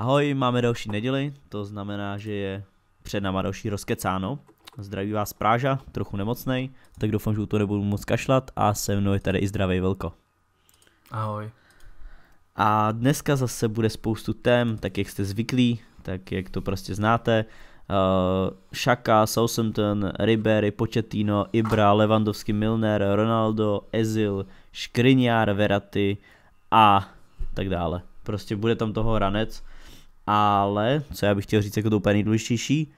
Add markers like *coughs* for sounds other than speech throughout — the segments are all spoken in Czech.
Ahoj, máme další neděli, to znamená, že je před náma další rozkecáno. Zdraví vás Práža, trochu nemocnej, tak doufám, že u to nebudu moc kašlat a se mnou je tady i zdravý Velko. Ahoj. A dneska zase bude spoustu tém, tak jak jste zvyklí, tak jak to prostě znáte. Uh, eh, Shaka, Southampton, Ribery, Pochettino, Ibra, Lewandowski, Milner, Ronaldo, Ezil, Škriňár, Verati a tak dále. Prostě bude tam toho ranec ale co já bych chtěl říct jako to úplně nejdůležitější,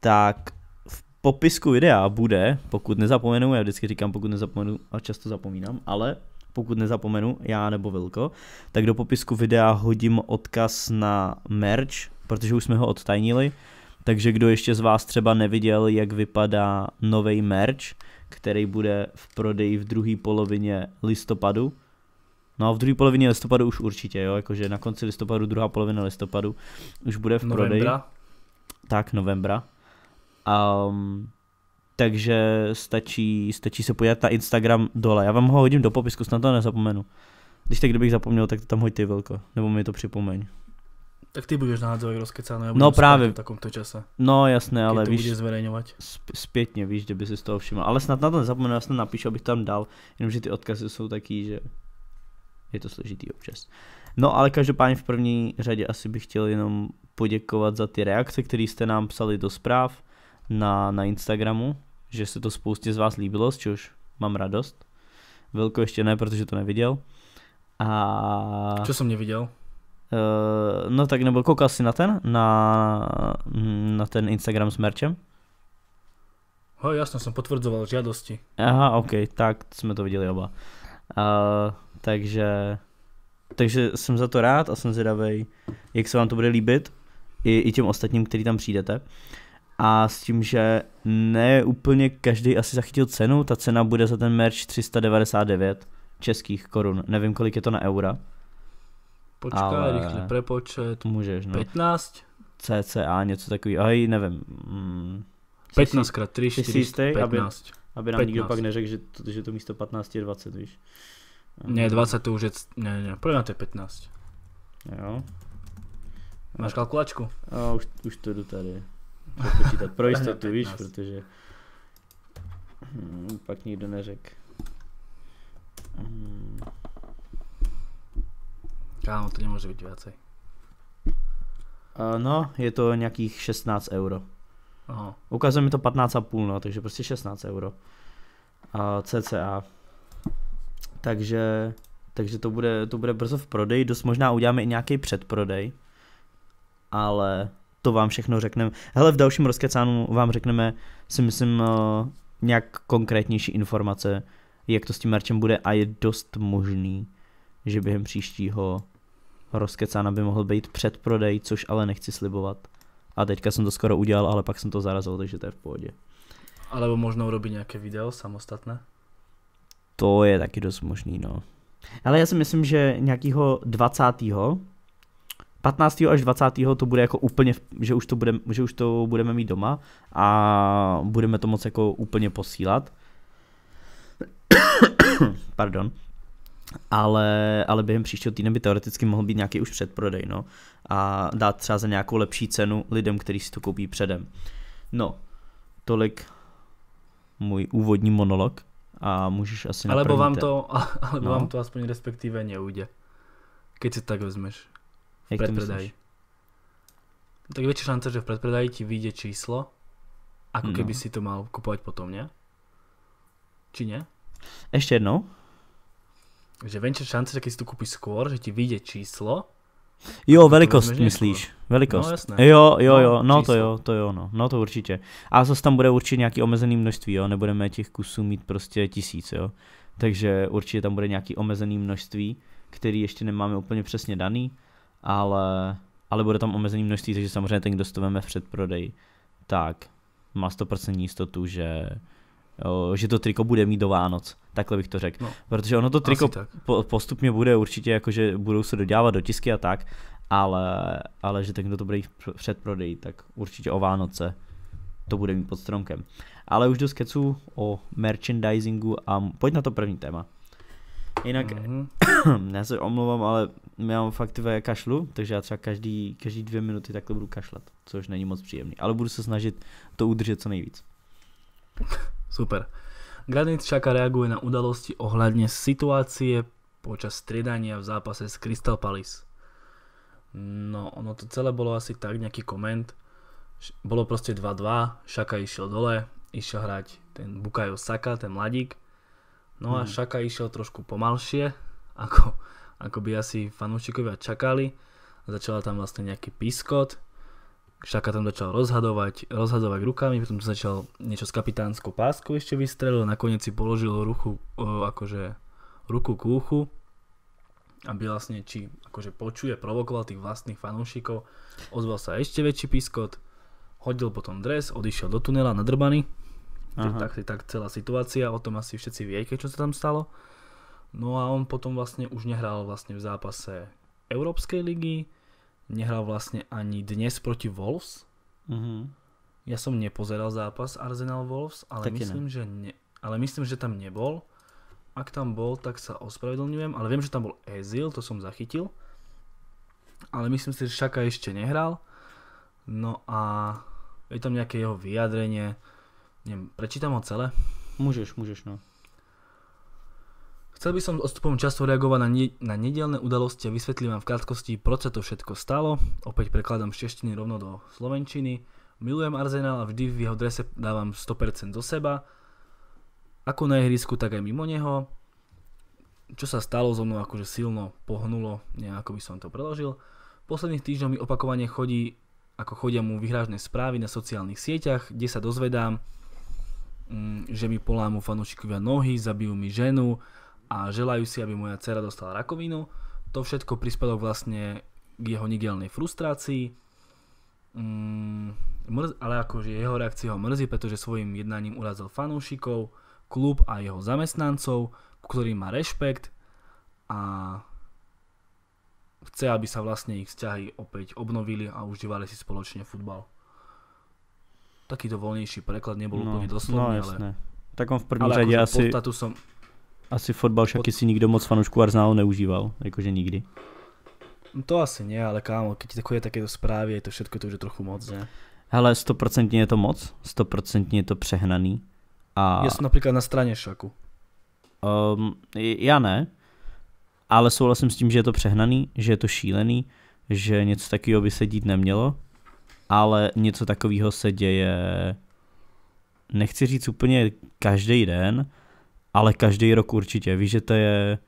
tak v popisku videa bude, pokud nezapomenu, já vždycky říkám pokud nezapomenu a často zapomínám, ale pokud nezapomenu, já nebo Vilko, tak do popisku videa hodím odkaz na merch, protože už jsme ho odtajnili, takže kdo ještě z vás třeba neviděl, jak vypadá nový merch, který bude v prodeji v druhé polovině listopadu, No a v druhé polovině listopadu už určitě, jo, jakože na konci listopadu, druhá polovina listopadu už bude v prodeji. novembra. Tak, novembra. Um, takže stačí, stačí se podívat na Instagram dole. Já vám ho hodím do popisku, snad to nezapomenu. Když tak kdybych zapomněl, tak to tam hoď ty Vilko, nebo mi to připomeň. Tak ty budeš na nahádzový rozkecáno, já no právě. v takomto čase. No jasné, ale to víš, zveřejňovat. zpětně víš, že by si z toho všiml. Ale snad na to nezapomenu, já snad napíšu, abych tam dal, jenomže ty odkazy jsou taký, že je to složitý občas. No ale každopádně v první řadě asi bych chtěl jenom poděkovat za ty reakce, které jste nám psali do zpráv na, na Instagramu, že se to spoustě z vás líbilo, z čehož mám radost. Velko ještě ne, protože to neviděl. A... Co jsem neviděl? Uh, no tak nebo koukal jsi na ten, na, na ten Instagram s merčem? Ho, jasno, jsem potvrdzoval žádosti. Aha, ok, tak jsme to viděli oba. Uh, takže, takže jsem za to rád a jsem zvědavý, jak se vám to bude líbit i, i těm ostatním, který tam přijdete. A s tím, že ne úplně každý asi zachytil cenu, ta cena bude za ten merch 399 českých korun. Nevím, kolik je to na eura. Počkej, ale... rychle prepočet. Můžeš, no. 15? CCA, něco takový. Aj, nevím. Hmm. 15 x 3, 4, 15. Aby, aby nám 15. nikdo pak neřekl, že to, že to místo 15 je 20, víš. Mhm. Ne, 20 to už je, ne, ne, na to je 15. Jo. Máš kalkulačku? Jo, už, už to jdu tady. Počítat pro jistotu, *laughs* víš, protože hmm, pak nikdo neřek. Hmm. Kámo, to nemůže být více. Uh, no, je to nějakých 16 euro. Aha. Ukazuje mi to 15,5, no, takže prostě 16 euro. Uh, CCA takže, takže to, bude, to bude brzo v prodeji, dost možná uděláme i nějaký předprodej, ale to vám všechno řekneme. Hele, v dalším rozkecánu vám řekneme, si myslím, eh, nějak konkrétnější informace, jak to s tím merčem bude a je dost možný, že během příštího rozkecána by mohl být předprodej, což ale nechci slibovat. A teďka jsem to skoro udělal, ale pak jsem to zarazil, takže to je v pohodě. Alebo možno urobit nějaké video samostatné. To je taky dost možný, no. Ale já si myslím, že nějakýho 20. 15. až 20. to bude jako úplně, že už to, budeme, že už to budeme mít doma a budeme to moc jako úplně posílat. *coughs* Pardon. Ale, ale během příštího týdne by teoreticky mohl být nějaký už předprodej, no. A dát třeba za nějakou lepší cenu lidem, kteří si to koupí předem. No, tolik můj úvodní monolog a můžeš asi Alebo vám to, alebo no. vám to aspoň respektive neujde. Keď si tak vezmeš. V Jak predpredaji. Tak větší šance, že v predpredaji ti vyjde číslo, ako no. keby si to mal kupovať potom, ne? Či ne? Ešte jednou? Že venčia šance, že keď si to kúpiš skôr, že ti vyjde číslo, Jo, jako velikost to jako- myslíš. Velikost. No, Jo, jo, jo, no, no to jo, to jo, no, no to určitě. A zase tam bude určitě nějaký omezený množství, jo, nebudeme těch kusů mít prostě tisíc, jo. Takže určitě tam bude nějaký omezený množství, který ještě nemáme úplně přesně daný, ale, ale bude tam omezený množství, takže samozřejmě ten, kdo to veme v předprodej, tak má 100% jistotu, že že to triko bude mít do Vánoc. Takhle bych to řekl. No, Protože ono to triko po, postupně bude určitě, jakože budou se do dotisky a tak, ale, ale že ten, kdo to bude jít předprodej, tak určitě o Vánoce to bude mít pod stromkem. Ale už do skeců o merchandisingu a pojď na to první téma. Jinak, mm-hmm. *coughs* já se omlouvám, ale já mám fakt tvé kašlu, takže já třeba každý, každý dvě minuty takhle budu kašlat, což není moc příjemný. Ale budu se snažit to udržet co nejvíc. Super. Granit Čaka reaguje na udalosti ohľadne situácie počas striedania v zápase s Crystal Palace. No, ono to celé bolo asi tak, nejaký koment. Bolo proste 2-2, Šaka išiel dole, išiel hrať ten Bukayo Saka, ten mladík. No a Šaka hmm. išiel trošku pomalšie, ako, ako by asi fanúšikovia čakali. Začala tam vlastne nejaký piskot, Šaka tam začal rozhadovať, rozhadovať rukami, potom začal niečo s kapitánskou páskou ešte vystrelil, nakoniec si položil ruchu, e, akože ruku k úchu, aby vlastne či akože počuje, provokoval tých vlastných fanúšikov, ozval sa ešte väčší piskot, hodil potom dres, odišiel do tunela na drbany. tak, tak celá situácia, o tom asi všetci viete, čo sa tam stalo. No a on potom vlastne už nehral vlastne v zápase Európskej ligy, nehral vlastne ani dnes proti Wolves. Mm-hmm. Ja som nepozeral zápas Arsenal Wolves, ale Taky myslím, ne. že ne, ale myslím, že tam nebol. Ak tam bol, tak sa ospravedlňujem, ale viem, že tam bol Ezil, to som zachytil. Ale myslím si, že Šaka ešte nehral. No a je tam nejaké jeho vyjadrenie. Neviem, prečítam ho celé? Můžeš, můžeš, no. Chcel by som odstupom času reagovať na, ne na nedelné udalosti a vysvetlím vám v krátkosti, proč sa to všetko stalo. Opäť prekladám z češtiny rovno do slovenčiny. Milujem Arsenal a vždy v jeho drese dávam 100% do seba. Ako na ihrisku, tak aj mimo neho. Čo sa stalo so mnou akože silno pohnulo, nejako by som to preložil. Posledných týždňoch mi opakovane chodí, ako chodia mu vyhrážne správy na sociálnych sieťach, kde sa dozvedám, mm, že mi polámu fanúšikovia nohy, zabijú mi ženu, a želajú si, aby moja dcera dostala rakovinu. To všetko prispelo vlastne k jeho nigelnej frustrácii. Mm, ale akože jeho reakcia ho mrzí, pretože svojim jednaním urazil fanúšikov, klub a jeho zamestnancov, ktorý má rešpekt a chce, aby sa vlastne ich vzťahy opäť obnovili a užívali si spoločne futbal. Takýto voľnejší preklad nebol no, úplne no, doslovný, no, ale... Tak on v prvom ale řadě asi... Podstatu som, asi fotbal však si nikdo moc fanoušků Arsenalu neužíval, jakože nikdy. No to asi ne, ale kámo, když ti takové takéto zprávy, je to všechno to už je trochu moc, ne? Hele, stoprocentně je to moc, stoprocentně je to přehnaný. A... Já jsem například na straně šaku. Um, já ne, ale souhlasím s tím, že je to přehnaný, že je to šílený, že něco takového by se dít nemělo, ale něco takového se děje, nechci říct úplně každý den, ale každý rok určitě. Víš, že to je,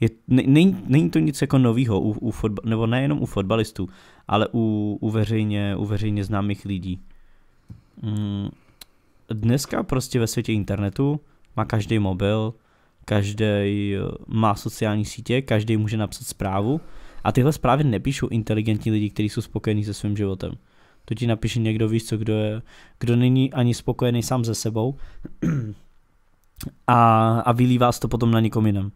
je není, není to nic jako novýho u, u fotba, nebo nejenom u fotbalistů, ale u, u, veřejně, u veřejně známých lidí. Mm, dneska prostě ve světě internetu má každý mobil, každý eh, má sociální sítě, každý může napsat zprávu a tyhle zprávy nepíšou inteligentní lidi, kteří jsou spokojení se svým životem. To ti napíše někdo, víš co, kdo, je, kdo není ani spokojený sám se sebou, *clears throat* a, a vylívá se to potom na někom jiném.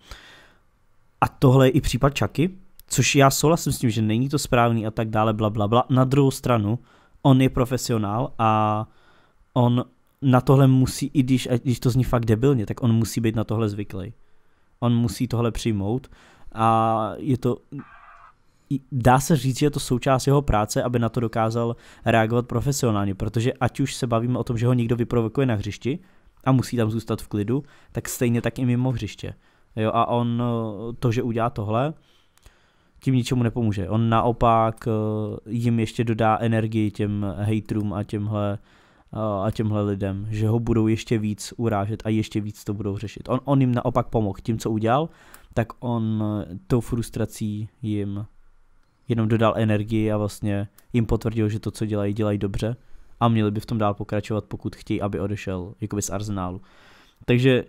A tohle je i případ Čaky, což já souhlasím s tím, že není to správný a tak dále, bla, bla, bla. Na druhou stranu, on je profesionál a on na tohle musí, i když, a když to zní fakt debilně, tak on musí být na tohle zvyklý. On musí tohle přijmout a je to, dá se říct, že je to součást jeho práce, aby na to dokázal reagovat profesionálně, protože ať už se bavíme o tom, že ho někdo vyprovokuje na hřišti, a musí tam zůstat v klidu, tak stejně tak i mimo hřiště. Jo, a on eh, to, že udělá tohle, tím ničemu nepomůže. On naopak eh, jim ještě dodá energii těm hejtrům a těmhle eh, a těmhle lidem, že ho budou ještě víc urážet a ještě víc to budou řešit. On, on jim naopak pomohl tím, co udělal, tak on tou frustrací jim jenom dodal energii a vlastně jim potvrdil, že to, co dělají, dělají dobře a měli by v tom dál pokračovat, pokud chtějí, aby odešel jakoby z Arsenálu. Takže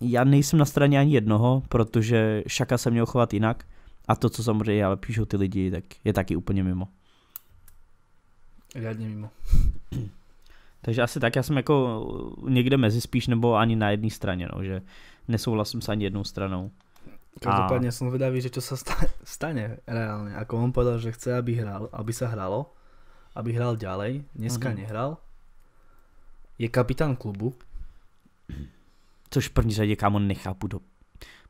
já nejsem na straně ani jednoho, protože Šaka se měl chovat jinak a to, co samozřejmě ale píšou ty lidi, tak je taky úplně mimo. Řádně mimo. Takže asi tak, já jsem jako někde mezi spíš nebo ani na jedné straně, no, že nesouhlasím s ani jednou stranou. Každopádně a... jsem vydavý, že to se stane, stane reálně. Ako on povedal, že chce, aby hral, aby se hralo, aby hral ďalej. Dneska uh-huh. nehral. Je kapitán klubu. Což v první řadě, kámo, nechápu do...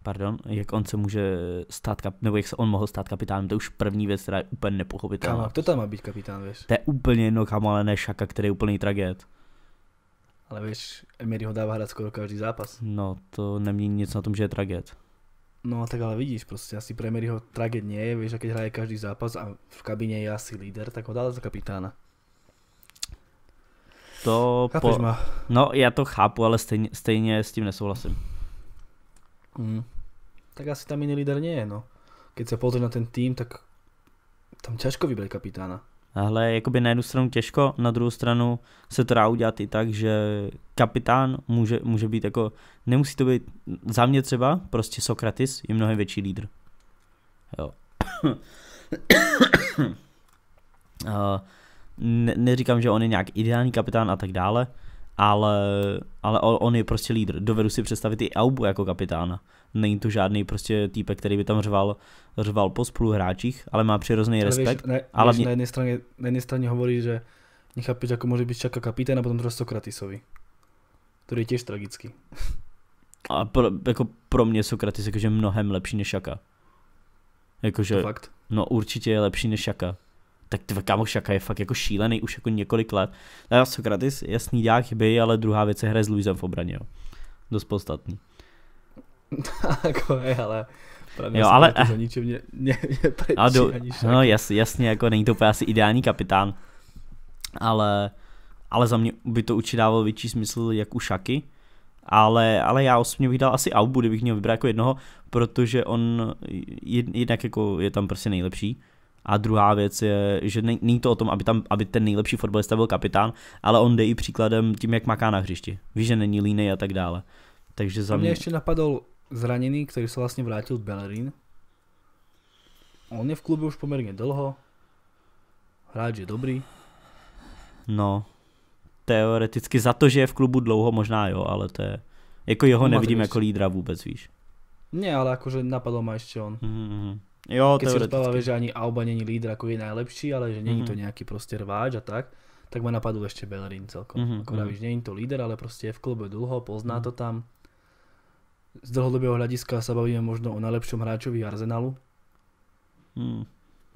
Pardon, jak on se může stát, kap... nebo jak se on mohl stát kapitánem, to je už první věc, která je úplně nepochopitelná. Kámo, kdo tam má být kapitán, víš? To je úplně jedno, kámo, ale ne Šaka, který je úplný traget. Ale víš, Emery ho dává hrát skoro každý zápas. No, to nemění nic na tom, že je traget. No tak ale vidíš, proste asi Premiéryho tragéd nie je, vieš, a keď hraje každý zápas a v kabině je asi líder, tak ho dá za kapitána. To po... ma? No já to chápu, ale stejně, stejně s tím nesouhlasím. Mm. Tak asi tam jiný líder nie je, no. Keď sa pozrieš na ten tým, tak tam ťažko vybrať kapitána. Ale jakoby na jednu stranu těžko, na druhou stranu se to dá udělat i tak, že kapitán může, může být jako, nemusí to být, za mě třeba, prostě Sokratis je mnohem větší lídr. Jo. *coughs* ne, neříkám, že on je nějak ideální kapitán a tak dále, ale, ale on je prostě lídr. Dovedu si představit i Aubu jako kapitána. Není to žádný prostě týpek, který by tam řval, řval po spoluhráčích, ale má přirozený ale respekt. Víš, ne, ale víš, na, jedné straně, na jedné straně hovorí, že nechápeš, jako může být čaká kapitán a potom to Sokratisovi, který je těž tragický. A pro, jako pro mě Sokratis jakože mnohem lepší než Šaka. Jakože, fakt? no určitě je lepší než Šaka. Tak ty kámo Šaka je fakt jako šílený už jako několik let. A no, Sokratis jasný dělá chyby, ale druhá věc je hraje s Luisem v obraně. Jo. Dost podstatný jako *laughs* je, ale jo, ale, to eh. za ničím mě, *laughs* mě, mě ale do, no jas, jasně, jako není to asi ideální kapitán, ale, ale za mě by to určitě dávalo větší smysl jak u Šaky, ale, ale já osobně bych dal asi Aubu, kdybych měl vybrat jako jednoho, protože on jed, jednak jako je tam prostě nejlepší. A druhá věc je, že není to o tom, aby, tam, aby ten nejlepší fotbalista byl kapitán, ale on jde i příkladem tím, jak maká na hřišti. Víš, že není línej a tak dále. Takže za mě... mě ještě napadl zranený, ktorý sa vlastne vrátil z Bellerín. On je v klube už pomerne dlho. Hráč je dobrý. No, teoreticky za to, že je v klubu dlouho, možná jo, ale to je... Jako jeho nevidím jako lídra vůbec, víš. Ne, ale akože napadlo ma ešte on. Mm-hmm. Jo, teoreticky. Keď si rozprával, že ani Auba není lídr, ako je najlepší, ale že není to mm-hmm. nějaký prostě rváč a tak, tak ma napadl ešte Bellerín celkom. Mm-hmm. mm-hmm. není to líder, ale prostě je v klube dlho, pozná to tam z dlhodobého hľadiska sa bavíme možno o najlepšom hráčovi Arsenalu. Hmm.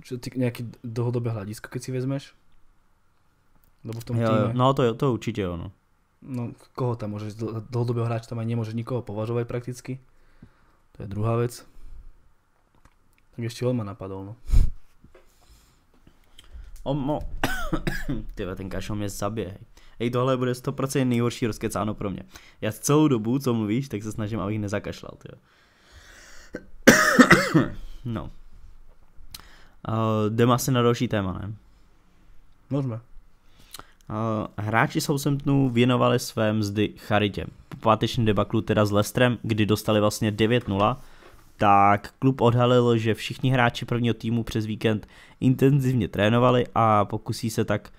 Čo ty nejaký dlhodobé hľadisko, keď si vezmeš? Lebo v tom ja, týme... No to, je to určite ono. No koho tam môžeš, dlhodobého hráča tam aj nemôžeš nikoho považovať prakticky. To je druhá vec. Tak ešte on ma napadol, no. On mo... Tyve, ten kašel mě zabije, Hej, tohle bude 100% nejhorší rozkecáno pro mě. Já celou dobu, co mluvíš, tak se snažím, abych nezakašlal, tyjo. *coughs* No. Uh, jdeme asi na další téma, ne? Můžeme. Uh, hráči Southamptonu věnovali své mzdy charitě. Po pátečním debaklu teda s Lestrem, kdy dostali vlastně 9-0, tak klub odhalil, že všichni hráči prvního týmu přes víkend intenzivně trénovali a pokusí se tak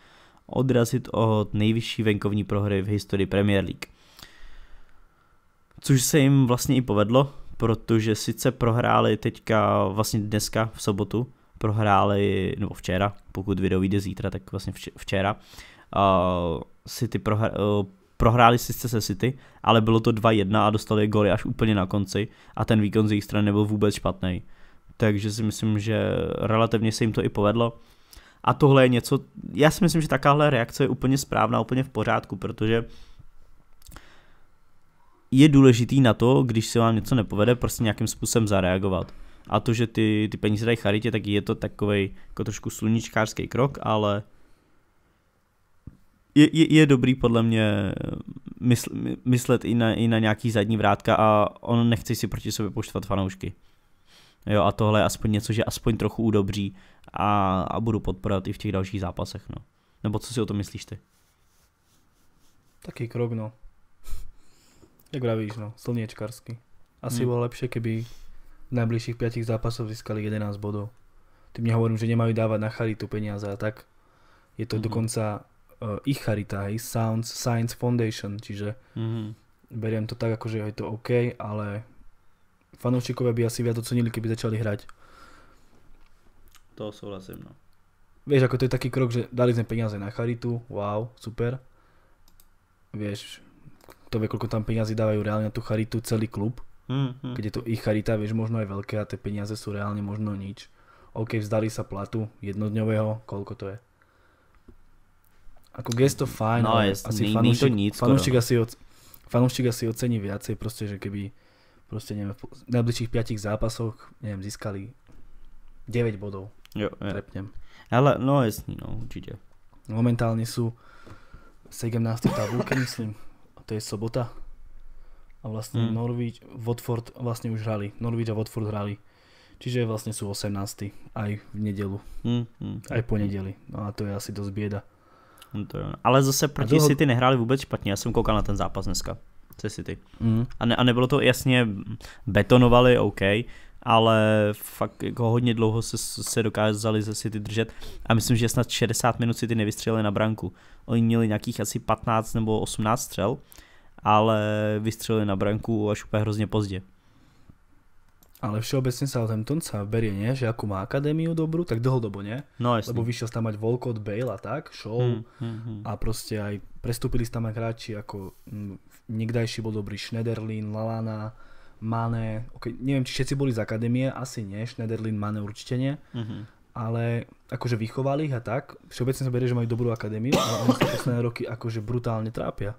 odrazit od nejvyšší venkovní prohry v historii Premier League. Což se jim vlastně i povedlo, protože sice prohráli teďka, vlastně dneska v sobotu, prohráli, nebo včera, pokud video vyjde zítra, tak vlastně včera, uh, City prohr, uh, prohráli sice se City, ale bylo to 2-1 a dostali goly až úplně na konci a ten výkon z jejich strany nebyl vůbec špatný. Takže si myslím, že relativně se jim to i povedlo. A tohle je něco, já si myslím, že takáhle reakce je úplně správná, úplně v pořádku, protože je důležitý na to, když se vám něco nepovede, prostě nějakým způsobem zareagovat. A to, že ty, ty peníze dají charitě, tak je to takový jako trošku sluníčkářský krok, ale je, je, je dobrý podle mě mysl, myslet i na, i na nějaký zadní vrátka a on nechce si proti sobě poštvat fanoušky. Jo, a tohle je aspoň něco, že aspoň trochu udobří a, a budu podporovat i v těch dalších zápasech, no. Nebo co si o tom myslíš ty? Taký krok, no. Jak vravíš, no, slniečkarský. Asi hmm. bylo lepší, kdyby v nejbližších pěti zápasech získali 11 Ty mě hovorím, že nemají dávat na charitu peníze, a tak. Je to hmm dokonca uh, e, i charita, i Sounds Science Foundation, čiže hmm beriem to tak, že je to OK, ale fanoušikové by asi viac ocenili, keby začali hrať. To souhlasím, no. Vieš, ako to je taký krok, že dali sme peniaze na charitu, wow, super. Vieš, to vie, koľko tam peniazy dávajú reálne na tú charitu celý klub. Hmm, mm, Keď je to ich charita, vieš, možno je veľké a tie peniaze sú reálne možno nič. OK, vzdali sa platu jednodňového, koľko to je? Ako gesto fajn, no, ale asi fanúšik, nic asi, fanúšik asi ocení viacej, proste, že keby proste neviem, v najbližších piatich zápasoch, neviem, získali 9 bodov. Jo, jo. Trepnem. Ale no jasný, no určite. Momentálne sú 17. tabulke, *laughs* myslím. A to je sobota. A vlastne mm. Norwich, Watford vlastne už hrali. Norwich a Watford hrali. Čiže vlastne sú 18. aj v nedelu. Mm, mm, aj po nedeli. No a to je asi dosť bieda. No to je, ale zase proti toho... City nehráli vůbec špatně, já jsem koukal na ten zápas dneska. City. Mm. A, ne, a nebylo to jasně, betonovali, OK, ale fakt jako hodně dlouho se, se dokázali ze City držet a myslím, že snad 60 minut City nevystřelili na branku. Oni měli nějakých asi 15 nebo 18 střel, ale vystřelili na branku až úplně hrozně pozdě. Ale všeobecne Southampton sa berie, nie? že jako má akadémiu dobrou, tak dlhodobo ne? No, jasný. Lebo vyšel tam mať Volkot, Bale a tak, show. Hmm, hm, hmm, hmm. A prostě aj prestúpili tam aj hráči jako niekdajší bol dobrý Schneiderlin, Lalana, Mane, okay, neviem, či všetci boli z akadémie, asi nie, Schneiderlin, Mane určite nie, uh mhm. -huh. ale akože vychovali ich a tak, všeobecne sa berie, že majú dobrú akadémiu, ale oni sa posledné roky akože brutálne trápia.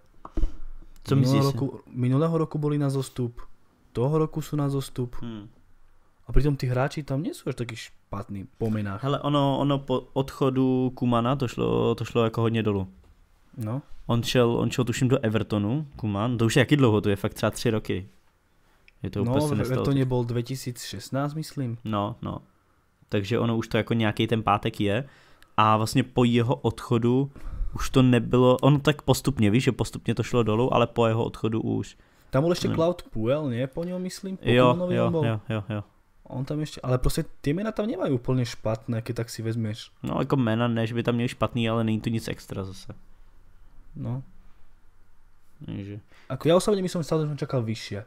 Co minulého roku, minulého roku boli na zostup, toho roku sú na zostup. Hmm. A přitom ty hráči tam nejsou až taky špatný po menách. Hele, ono, ono po odchodu Kumana to šlo, to šlo jako hodně dolů. No. On šel, on šel tuším do Evertonu, Kuman, to už je jaký dlouho, to je fakt třeba tři roky. Je to no, v Evertoně byl 2016, myslím. No, no. Takže ono už to jako nějaký ten pátek je. A vlastně po jeho odchodu už to nebylo, on tak postupně, víš, že postupně to šlo dolů, ale po jeho odchodu už. Tam byl ještě Cloud Puel, ne? Po něm myslím? Po jo, jo, bol... jo, jo, jo. On tam ještě, ale prostě ty jména tam nemají úplně špatné, jaký tak si vezmeš. No jako jména ne, že by tam měli špatný, ale není to nic extra zase. No. Takže. Ako ja osobne by som stále čakal vyššie.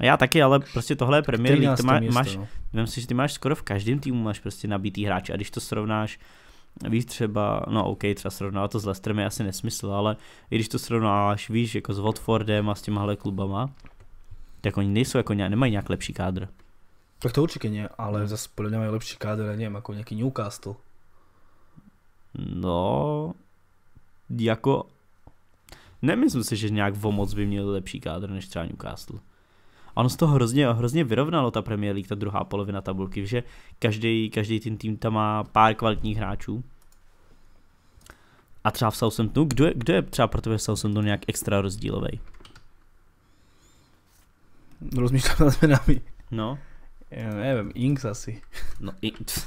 Já taky, ale prostě tohle je Premier League, ty má, místo, máš, no. vím si, že ty máš skoro v každém týmu máš prostě nabitý hráč a když to srovnáš, víš třeba, no OK, třeba srovnávat to s Leicesterem je asi nesmysl, ale i když to srovnáš, víš, jako s Watfordem a s těmahle klubama, tak oni nejsou jako, nějak, nemají nějak lepší kádr. Tak to určitě ne, ale zase podle mě mají lepší kádr, nevím, jako nějaký Newcastle. No, jako nemyslím si, že nějak o moc by měl lepší kádr než třeba Newcastle. ono z toho hrozně, hrozně vyrovnalo ta Premier League, ta druhá polovina tabulky, že každý, každý ten tým tam má pár kvalitních hráčů. A třeba v Southamptonu, kdo je, kdo je třeba pro tebe v Southamptonu nějak extra rozdílový? Rozmýšlám nad jmenami. No. Já nevím, Inks asi. No, Inks.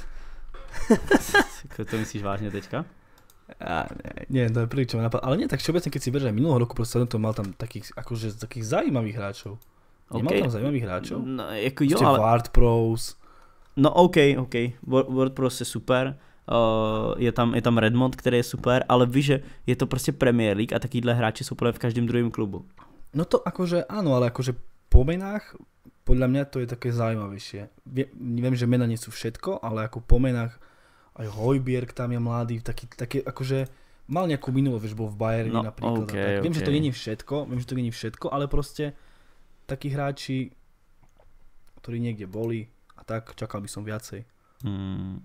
*laughs* to myslíš vážně teďka? A, nie, to je prvý, čo ma Ale nie, tak všeobecne, keď si berieš že minulého roku proste to mal tam takých, akože takých zaujímavých hráčov. Okay. Nemal tam zaujímavých hráčov? No, ako jo, ale... Ward Pros. No OK, OK. Word Pros je super. Uh, je, tam, je tam Redmond, který je super, ale víš, že je to prostě Premier League a takýhle hráči jsou podle v každém druhém klubu. No to akože ano ale akože po menách podle mě to je také zajímavější. Vím, že mena nejsou všetko, ale jako po menách aj Hojbierk tam je mladý, taký, taký akože mal nejakú minulosť, vieš, bol v Bayerni no, napríklad. Okay, tak. Viem, okay. že to není všetko, viem, že to není všetko, ale proste takí hráči, ktorí niekde boli a tak, čakal by som viacej. Mm,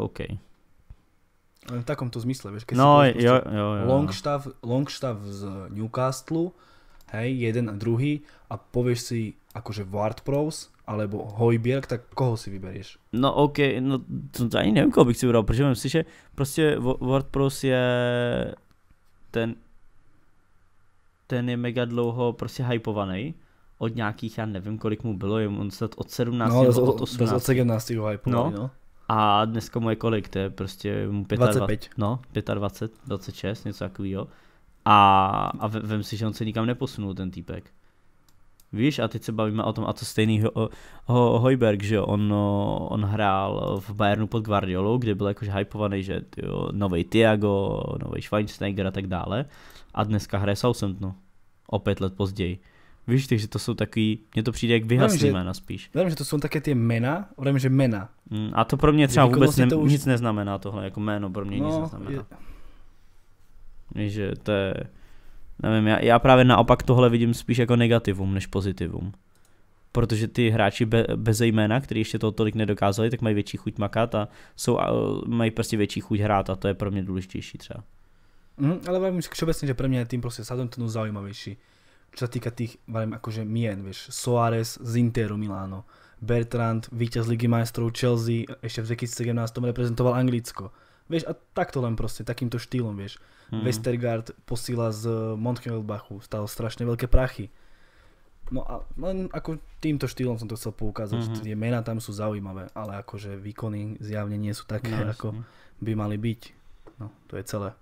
OK. Ale v takomto zmysle, vieš, keď no, si jo, jo, jo, Longstaff, Longstaff z Newcastle, hej, jeden a druhý a povieš si akože Ward Pros alebo Hojbierk, tak koho si vyberieš? No OK, no to ani nevím, koho bych si vybral, protože myslím si, že prostě Ward Pros je ten, ten je mega dlouho prostě hypovaný od nějakých, já nevím, kolik mu bylo, je on snad od 17 no, nebo od 18. Od 17 ho no. no. A dneska mu je kolik, to je prostě mu 25, 25. no, 25, 26, něco takového. A, a vem si, že on se nikam neposunul ten týpek. Víš, a teď se bavíme o tom, a to stejný ho, ho, Hojberg, že on, on hrál v Bayernu pod Guardiolou, kde byl jakož hypovaný, že nový Tiago, nový Schweinsteiger a tak dále. A dneska hraje Southamptonu, o pět let později. Víš, takže to jsou takový, mně to přijde jak vyhaslý jména spíš. Vím, že to jsou také ty jména, vím, že jména. Mm, a to pro mě třeba jako vůbec vlastně ne, to už... nic neznamená tohle, jako jméno pro mě no, nic neznamená. Je... Že to je... Nevím, já, já právě naopak tohle vidím spíš jako negativum než pozitivum. Protože ty hráči be, bez jména, kteří ještě toho tolik nedokázali, tak mají větší chuť makat a jsou, mají prostě větší chuť hrát a to je pro mě důležitější třeba. Mm, ale vím všeobecně, že pro mě je tým prostě Southamptonu zaujímavější. Čo se týka těch, vám jakože mien, víš, Soares z Interu Milano, Bertrand, vítěz Ligy majstrov Chelsea, ještě v 2017 reprezentoval Anglicko. víš, a tak to len prostě, takýmto štýlom, víš. Hmm. Westergaard posíla z Mönchengladbachu, stál strašne veľké prachy. No a len no, ako týmto štýlom som to chcel poukázať, mm-hmm. že hmm. tie mená tam sú zaujímavé, ale akože výkony zjavne nie sú také, no, ako by mali byť. No, to je celé.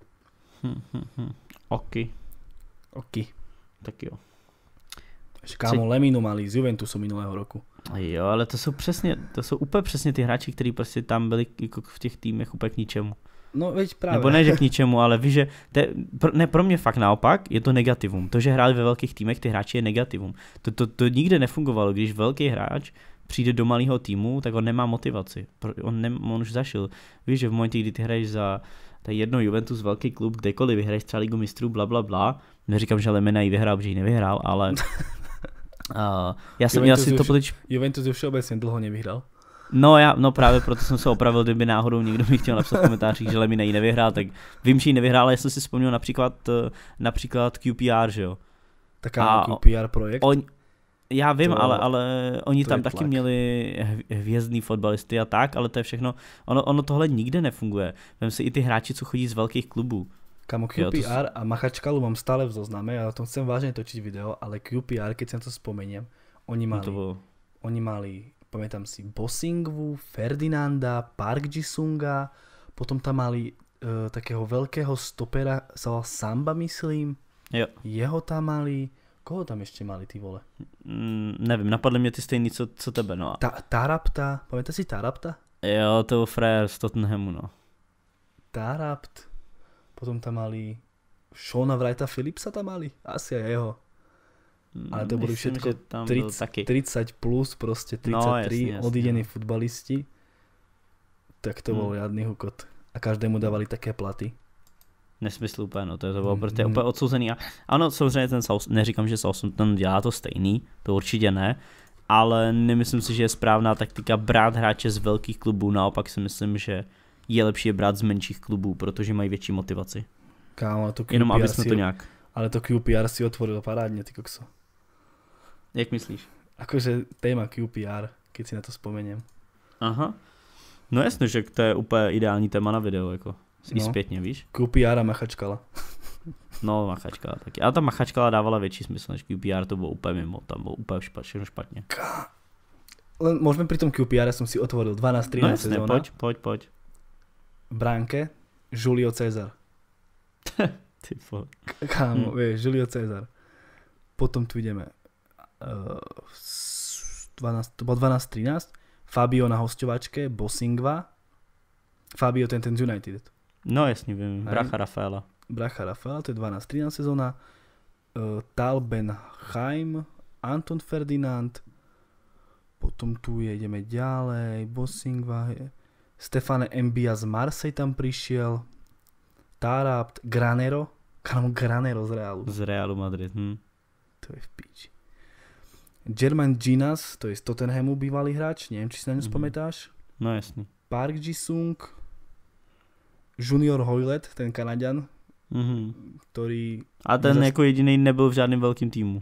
Oky. Hm, hm, hm. Oky. Tak jo. Ešte kámo Při... Leminu mali z Juventusu minulého roku. Jo, ale to jsou přesně, to jsou úplně přesně tí hráči, kteří prostě tam byli jako v těch týmech úplně k ničemu. No, víš, právě. Nebo ne, že k ničemu, ale víš, že te, pro, ne, pro mě fakt naopak je to negativum. To, že hráli ve velkých týmech, ty hráči je negativum. To, to, to nikde nefungovalo, když velký hráč přijde do malého týmu, tak on nemá motivaci. On, ne, on už zašil. Víš, že v momentě, kdy ty hraješ za tady jedno Juventus, velký klub, kdekoliv vyhraješ třeba ligu mistrů, bla, bla, bla. Neříkám, že Lemena ji vyhrál, že ji nevyhrál, ale Uh, *laughs* já jsem Juventus si už, to Juventus už obecně dlouho nevyhrál. No, já, no právě proto jsem se opravil, kdyby náhodou někdo mi chtěl napsat v komentářích, že ji nevyhrál, tak vím, že ji nevyhrál, jestli si vzpomněl například, eh, například QPR, že jo? Tak a QPR projekt. On, já vím, to, ale, ale oni tam taky tlak. měli hvězdný fotbalisty a tak, ale to je všechno. Ono, ono tohle nikde nefunguje. Vem si i ty hráči, co chodí z velkých klubů. Kamo QPR jo, to... a Machačkalu mám stále v zozname, já o tom chcem vážně točit video, ale QPR, keď si to vzpomeniem, oni no mali, no to bylo... oni mali pamätám si Bosingvu, Ferdinanda, Park Jisunga, potom tam mali e, takého veľkého stopera, sa volal Samba myslím, jo. jeho tam mali, koho tam ještě mali ty vole? Mm, nevím, napadly mě ty stejný, co, co tebe no. Ta, Tarapta, pamätáš si Tarapta? Jo, to byl frajer z Tottenhamu no. Tarapt, potom tam mali Shona Wrighta Philipsa tam mali, asi a jeho ale to boli všetko tam 30, taky. 30 plus, proste 33 no, jasne, odidení no. futbalisti. Tak to hmm. bol hukot. A každému dávali také platy. Nesmysl úplně, no to, je to bylo hm, prostě hmm. úplně odsouzený. A ano, samozřejmě ten Saus, neříkám, že ten dělá to stejný, to určitě ne, ale nemyslím si, že je správná taktika brát hráče z velkých klubů, naopak si myslím, že je lepší je brát z menších klubů, protože mají větší motivaci. Kámo, to QPR Jenom aby jsme si, to nějak... Ale to QPR si otvorilo parádně, ty kokso. Jak myslíš? Akože téma QPR, keď si na to spomeniem. Aha. No jasně, že to je úplně ideální téma na video, jako. I no. zpětně, víš? QPR a machačkala. *laughs* No, machačkala taky. Ale ta machačkala dávala větší smysl než QPR, to bylo úplně mimo, tam bylo úplně špatně, špatně. Len môžeme pri tom QPR, ja som si otvoril 12-13 no, sezóna. No poď, poď, poď. Bránke, Julio Cezar. *laughs* Ty Kámo, hm. vieš, Julio Cezar. Potom tu ideme. 12, to bol 12-13, Fabio na hostovačke, Bosingva, Fabio ten, ten z United. No jasně, viem, bracha Rafaela. Bracha Rafaela, to je 12-13 sezóna, uh, Tal Benheim, Anton Ferdinand, potom tu jedeme ďalej, Bosingva, Stefane Embia z Marsej tam prišiel, Tarapt, Granero, kámo Granero z Realu. Z Realu Madrid, hm. To je v píči. German Ginas, to je z Tottenhamu bývalý hráč, nevím, či si na něj mhm. vzpamätáš. No jasný. Park Ji-sung, Junior Hoylet, ten Kanaďan, mm-hmm. který... A ten nezas... jako jediný nebyl v žádném velkém týmu.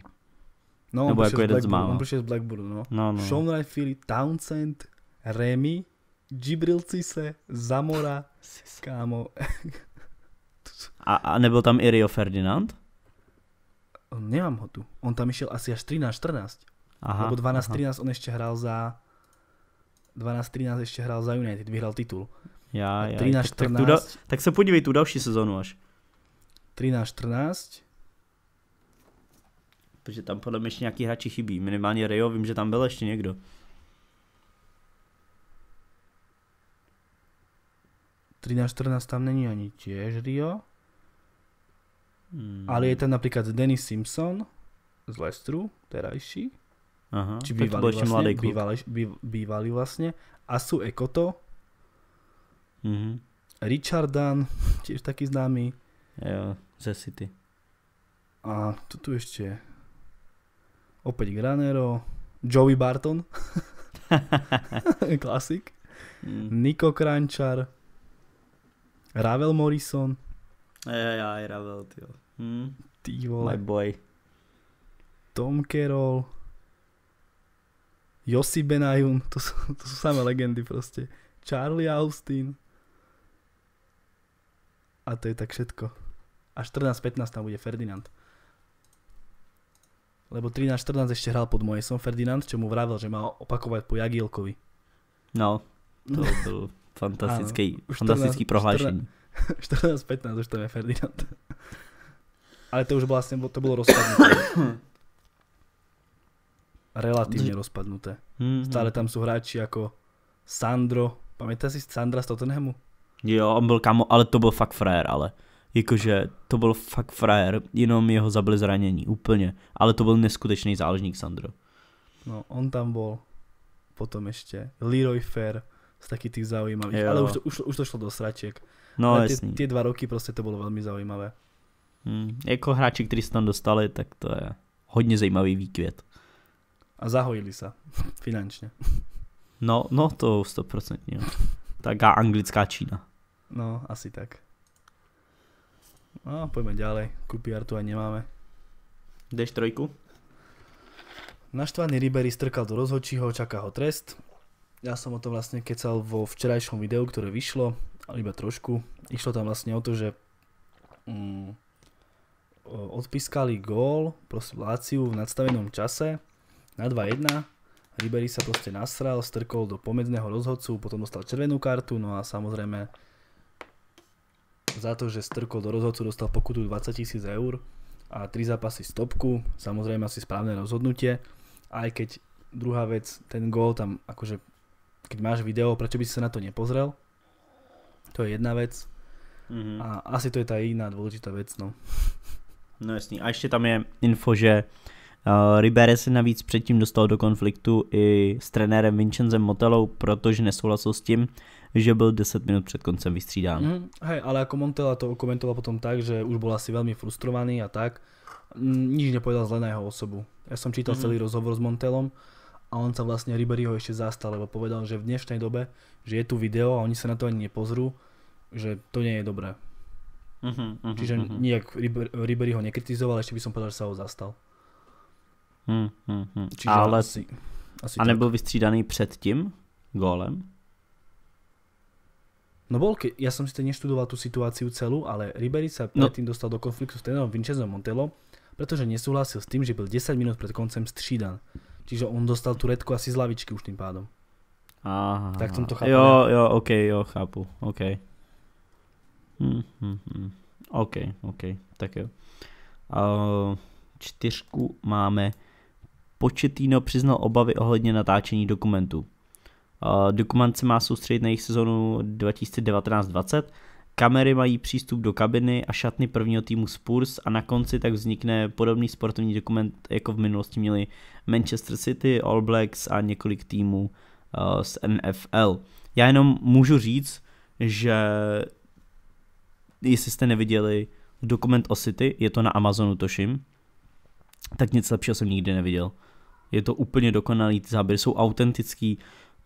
No, Nebo jako jeden z mála. On přišel z Blackburnu, no. no. no, no. Sean Rayfield, Townsend, Remy, Jibril Cisse, Zamora, kámo. *laughs* a, a nebyl tam i Rio Ferdinand? Nemám ho tu. On tam išel asi až 13-14. Aha, nebo 12-13 on ještě hrál za 12-13 ještě hrál za United, vyhrál titul. Já, já. 13, tak, 14, tak, tak, tak se podívej tu další sezonu až. 13-14. Protože tam podle mě ještě nějaký hráči chybí. Minimálně Rio, vím, že tam byl ještě někdo. na 14 tam není ani tiež Rio. Hmm. Ale je tam například Dennis Simpson z Lestru, terajší. Aha, či bývali, tak to byl vlastně, bývalý bývali vlastně. Asu Ekoto, mm-hmm. Richard Dan, *laughs* tiež taký známy. Jo, ze City. A to tu ešte je. Opäť Granero, Joey Barton, *laughs* *laughs* klasik, mm. Nico Krančar, Ravel Morrison. Aj, aj, aj Ravel, ty. Mm. Ty vole. My boy. Tom Carroll. Josi Benajun, to to sú samé legendy proste. Charlie Austin. A to je tak všetko. A 14-15 tam bude Ferdinand. Lebo 13-14 ešte hral pod som Ferdinand, čo mu vravil, že má opakovať po Jagielkovi. No, to no. byl fantastický, fantastický prohlášení. 14-15 *laughs* už tam je Ferdinand. Ale to už vlastne, to bolo rozpadnuté. *coughs* relatívne rozpadnuté. Mm-hmm. Stále hmm. tam sú hráči ako Sandro, pamätáš si Sandra z Tottenhamu? Jo, on byl kamo, ale to byl fakt frajer, ale. Jakože to byl fakt frajer, jenom jeho zabili zranění, úplně. Ale to byl neskutečný záležník Sandro. No, on tam byl. Potom ještě Leroy Fair z taky těch zajímavých, ale už to, už, už to šlo do sraček. No, ale jasný. Ty, ty dva roky prostě to bylo velmi zajímavé. Hmm. Jako hráči, kteří se tam dostali, tak to je hodně zajímavý výkvět. A zahojili sa *laughs* finančne. No, no to 100%. Taká anglická Čína. No, asi tak. No, poďme ďalej. QPR tu aj nemáme. Jdeš trojku? Naštvaný Ribery strkal do rozhodčího, čaká ho trest. Ja som o tom vlastne kecal vo včerajšom videu, ktoré vyšlo, ale iba trošku. Išlo tam vlastne o to, že mm, odpískali gól, prosím Láciu v nadstavenom čase na 2-1. Ribery sa proste nasral, strkol do pomedzného rozhodcu, potom dostal červenú kartu, no a samozrejme za to, že strkol do rozhodcu, dostal pokutu 20 tisíc eur a 3 zápasy stopku, samozrejme asi správne rozhodnutie, aj keď druhá vec, ten gól tam akože, keď máš video, prečo by si sa na to nepozrel? To je jedna vec. Mm -hmm. A asi to je ta jediná dôležitá věc, no. No jasný. A ještě tam je info, že Eh, Ribere se navíc předtím dostal do konfliktu i s trenérem Vincenzem Motelou, protože nesouhlasil s tím, že byl 10 minut před koncem vystřídán. Mm, hej, ale jako Montela to komentoval potom tak, že už byl asi velmi frustrovaný a tak. Nič nepovedal zle na jeho osobu. Já jsem čítal mm. celý rozhovor s Montelom a on se vlastně Riberyho ještě zastal, lebo povedal, že v dnešní době, že je tu video a oni se na to ani nepozru, že to nie je dobré. Mm-hmm, mm-hmm. Čiže mhm. nijak Ribery ho nekritizoval, ještě by som povedal, že se ho zastal. Hmm, hmm, hmm. Ale asi, asi a nebyl tak. vystřídaný před tím gólem? No bol, ke, ja som si to neštudoval tú situáciu celú, ale Ribery sa no. predtým dostal do konfliktu s trénerom Vincenzo Montelo, pretože nesúhlasil s tým, že byl 10 minút pred koncem střídan. Čiže on dostal tu redku asi z lavičky už tým pádom. Aha. Tak som to chápal. Jo, jo, ok, jo, chápu, ok. Hm, hm, hm. Ok, ok, tak jo. Uh, čtyřku máme Početíno přiznal obavy ohledně natáčení dokumentu. Dokument se má soustředit na jejich sezonu 2019-20. Kamery mají přístup do kabiny a šatny prvního týmu Spurs a na konci tak vznikne podobný sportovní dokument, jako v minulosti měli Manchester City, All Blacks a několik týmů z NFL. Já jenom můžu říct, že jestli jste neviděli dokument o City, je to na Amazonu, toším, tak nic lepšího jsem nikdy neviděl je to úplně dokonalý, ty záběry jsou autentický,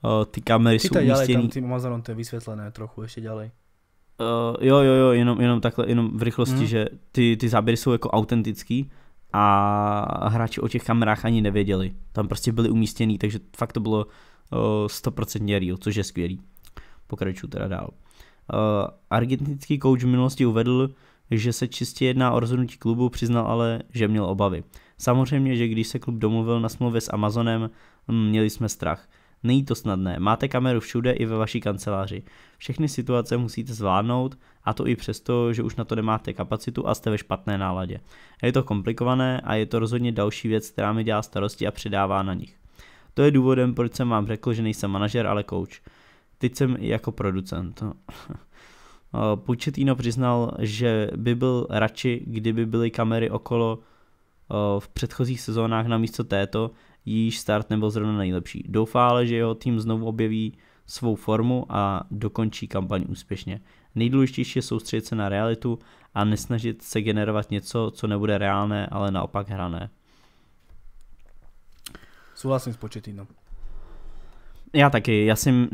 uh, ty kamery ty jsou umístěný. tam tím Amazonem to je vysvětlené trochu ještě dělej. Uh, eh, jo, jo, jo, jenom, jenom takhle, jenom v rychlosti, hmm. že ty, ty záběry jsou jako autentický a hráči o těch kamerách ani nevěděli. Tam prostě byli umístěný, takže fakt to bylo uh, eh, 100% real, což je skvělý. Pokračuju teda dál. Uh, argentinský coach v minulosti uvedl, že se čistě jedná o rozhodnutí klubu, přiznal ale, že měl obavy. Samozřejmě, že když se klub domluvil na smlouvě s Amazonem, mm, měli jsme strach. Není to snadné, máte kameru všude i ve vaší kanceláři. Všechny situace musíte zvládnout, a to i přesto, že už na to nemáte kapacitu a jste ve špatné náladě. Je to komplikované a je to rozhodně další věc, která mi dělá starosti a předává na nich. To je důvodem, proč jsem vám řekl, že nejsem manažer, ale coach. Teď jsem i jako producent. *laughs* Eh, Pučetino přiznal, že by byl radši, kdyby byly kamery okolo Eh, v předchozích sezónách na místo této již start nebyl zrovna nejlepší. Doufá ale, že jeho tým znovu objeví svou formu a dokončí kampaň úspěšně. Nejdůležitější je soustředit se na realitu a nesnažit se generovat něco, co nebude reálné, ale naopak hrané. Souhlasím s početínem. Já taky, já jsem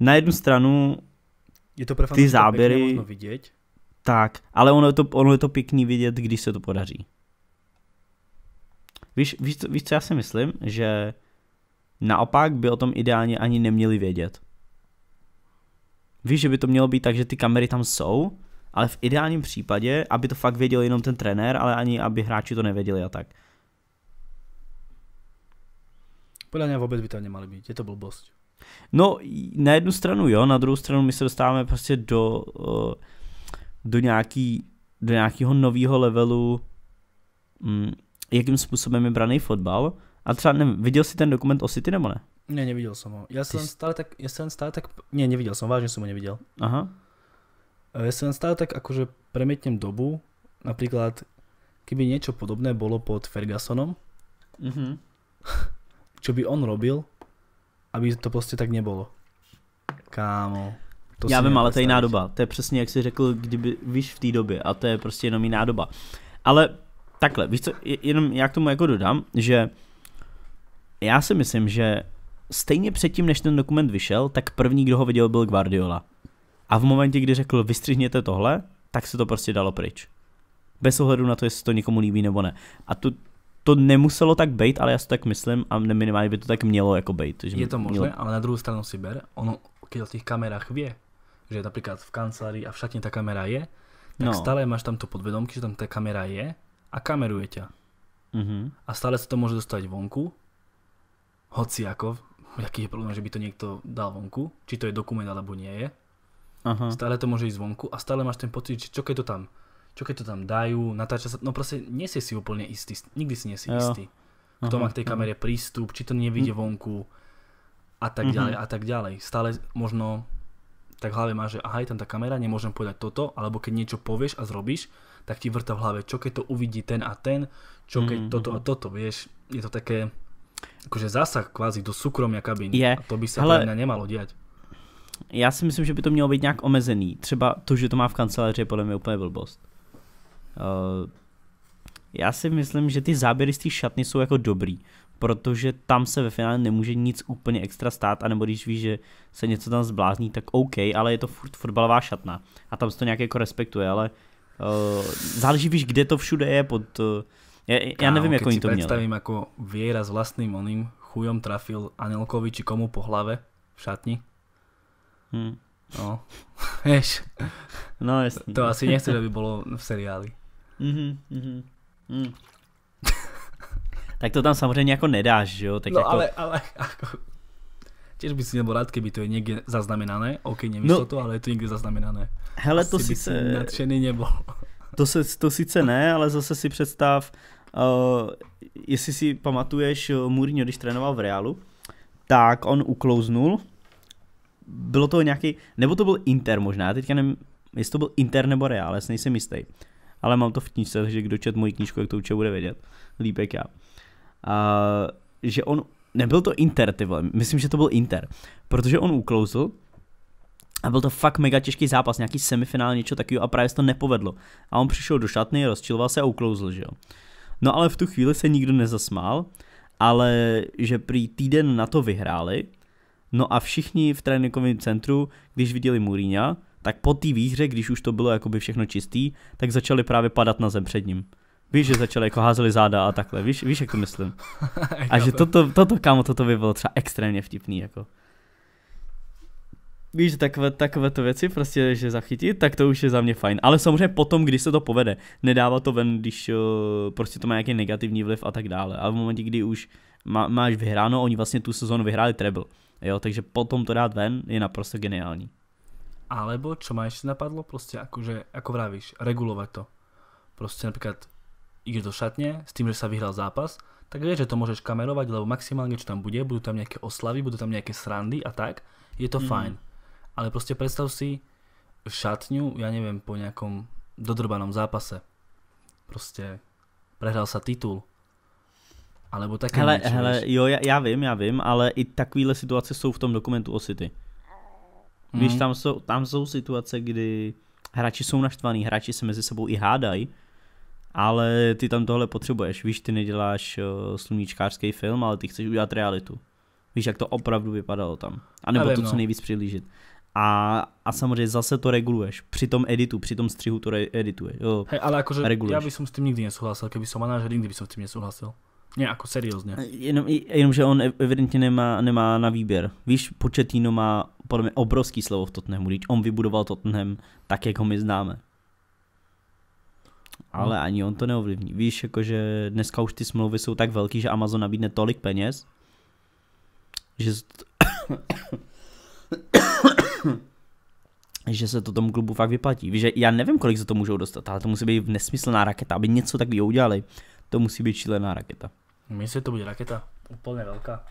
na jednu stranu je to ty záběry, vidět. tak, ale ono je to, ono je to pěkný vidět, když se to podaří. Víš, víš, víš, co já si myslím? Že naopak by o tom ideálně ani neměli vědět. Víš, že by to mělo být tak, že ty kamery tam jsou, ale v ideálním případě, aby to fakt věděl jenom ten trenér, ale ani aby hráči to nevěděli a tak. Podle mě vůbec by to nemali být, je to blbost. No, na jednu stranu jo, na druhou stranu my se dostáváme prostě do, eh, do nějaký, do nějakého nového levelu mm, jakým způsobem je braný fotbal. A třeba nevím, viděl jsi ten dokument o City nebo ne? Ne, neviděl jsem ho. Já jsem jsi... stále tak, já jsem stále tak, ne, neviděl jsem, vážně jsem ho neviděl. Aha. Eh, já jsem stále tak jakože premětním dobu, například kdyby něco podobné bylo pod Fergusonem, mm-hmm. *laughs* čo by on robil, aby to prostě tak nebylo. Kámo. To Já vím, ale to je jiná doba. To je přesně, jak jsi řekl, kdyby, víš, v té době. A to je prostě jenom jiná doba. Ale takhle, víš co, jenom já k tomu jako dodám, že já si myslím, že stejně předtím, než ten dokument vyšel, tak první, kdo ho viděl, byl Guardiola. A v momentě, kdy řekl, vystřihněte tohle, tak se to prostě dalo pryč. Bez ohledu na to, jestli to někomu líbí nebo ne. A tu, to nemuselo tak být, ale já si to tak myslím a minimálně by to tak mělo jako být. Že je to možné, mělo... ale na druhou stranu si ber, ono, když o těch kamerách vě, že například v kancelárii a v šatně ta kamera je, tak no. stále máš tam to podvědomky, že tam ta kamera je a kameruje ťa. Uh-huh. Mhm. A stále sa to môže dostať vonku, hoci ako, aký je problém, že by to niekto dal vonku, či to je dokument alebo nie je. Uh-huh. Stále to môže ísť vonku a stále máš ten pocit, že čo keď to tam, čo keď to tam dajú, natáča sa, no proste nie si si úplne istý, nikdy si nie si jo. istý. Kto Aha. má k tej kamere prístup, či to nevidie mm. vonku a tak uh-huh. Mhm. ďalej a tak ďalej. Stále možno tak v hlave máš, že aha, je tam tá kamera, nemôžem povedať toto, alebo keď niečo povieš a zrobíš, tak ti vrta v hlave, čo keď to uvidí ten a ten, čo keď mm-hmm. toto a toto, vieš, je to také akože zásah kvázi do súkromia kabiny. Je. A to by se Hele, nemalo diať. Já si myslím, že by to mělo být nějak omezený. Třeba to, že to má v kanceláři, je podle mě úplně blbost. Uh, já si myslím, že ty záběry z té šatny jsou jako dobrý, protože tam se ve finále nemůže nic úplně extra stát, anebo když víš, že se něco tam zblázní, tak OK, ale je to furt fotbalová šatna a tam se to nějak jako respektuje, ale uh, Eh, záleží víš, kde to všude je pod... Eh, já já nevím, jak oni to měli. představím, jako Viera s vlastným oným chujom trafil Anelkovi či komu po hlave v šatni. Hmm. No, *laughs* vieš. No, jasný. To asi nechceš, aby bolo v seriáli. Mhm, mhm. Mm. tak to tam samozřejmě jako nedáš, že jo? Tak no, jako... ale, ale jako, Tiež by si nebol rád, keby to je niekde zaznamenané. OK, nevyšlo no, to, ale je to niekde zaznamenané. Hele, Asi to sice... Si nadšený nebol. *laughs* To, se, to sice ne, ale zase si představ, uh, jestli si pamatuješ eh, Mourinho, když trénoval v Realu, tak on uklouznul. Bylo to nějaký, nebo to byl Inter možná, teďka nevím, jestli to byl Inter nebo Real, já nejsem jistý. Ale mám to v knížce, takže kdo čet moji knížku, jak to určitě bude vědět. Líbek já. Uh, že on nebyl to Inter, ty vole, myslím, že to byl Inter, protože on uklouzl a byl to fakt mega těžký zápas, nějaký semifinál, něco takového a právě se to nepovedlo. A on přišel do šatny, rozčiloval se a uklouzl, že jo. No ale v tu chvíli se nikdo nezasmál, ale že prý týden na to vyhráli, no a všichni v tréninkovém centru, když viděli Mourinha, tak po té výhře, když už to bylo jakoby všechno čistý, tak začali právě padat na zem před ním. Víš, že začali jako házeli záda a takhle, víš, víš jak to myslím. *laughs* A že toto, toto, kámo, toto by bylo třeba extrémně vtipný, jako. Víš, takové, takové to věci prostě, že zachytit, tak to už je za mě fajn. Ale samozřejmě potom, když se to povede, nedává to ven, když uh, prostě to má nějaký negativní vliv a tak dále. A v momentě, kdy už má, máš vyhráno, oni vlastně tu sezonu vyhráli treble. Jo, takže potom to dát ven je naprosto geniální. Alebo čo ma ešte napadlo, prostě akože, ako vravíš, regulovať to. Prostě například ideš do šatne s tým, že sa vyhral zápas, tak vieš, že to môžeš kamerovať, lebo maximálne čo tam bude, budú tam nejaké oslavy, budú tam nejaké srandy a tak, je to mm. fajn. Ale proste predstav si šatňu, ja neviem, po nejakom dodrbanom zápase. Proste prehral sa titul, alebo také hele, niečo, hele, jo, já, ja vím, já vím, ale i takovéhle situace jsou v tom dokumentu o City. Víš, mhm. tam jsou, tam jsou situace, kdy hráči jsou naštvaní, hráči sa mezi sebou i hádají, ale ty tam tohle potřebuješ. Víš, ty neděláš eh, sluníčkářský film, ale ty chceš udělat realitu. Víš, jak to opravdu vypadalo tam. A nebo to, co no. nejvíc přiblížit. A, a samozřejmě zase to reguluješ. Při tom editu, při tom střihu to re- edituje. Jo, hey, ale jakože reguluješ. já bych s tím nikdy nesouhlasil, kdyby som manažer, nikdy bych s tím nesouhlasil. Ne, jako seriózně. Eh, jenom, jenomže on evidentně nemá, nemá na výběr. Víš, početíno má podle mě obrovský slovo v Tottenhamu, když on vybudoval Tottenham tak, jak ho my známe ale hmm. ani on to neovlivní. Víš, jakože dneska už ty smlouvy jsou tak velký, že Amazon nabídne tolik peněz, že *coughs* že se to tomu klubu fakt vyplatí. Víš, že já nevím, kolik za to můžou dostat, ale to musí být nesmyslná raketa. Aby něco tak udělali, to musí být šílená raketa. Myslím, že to bude raketa. Úplně velká.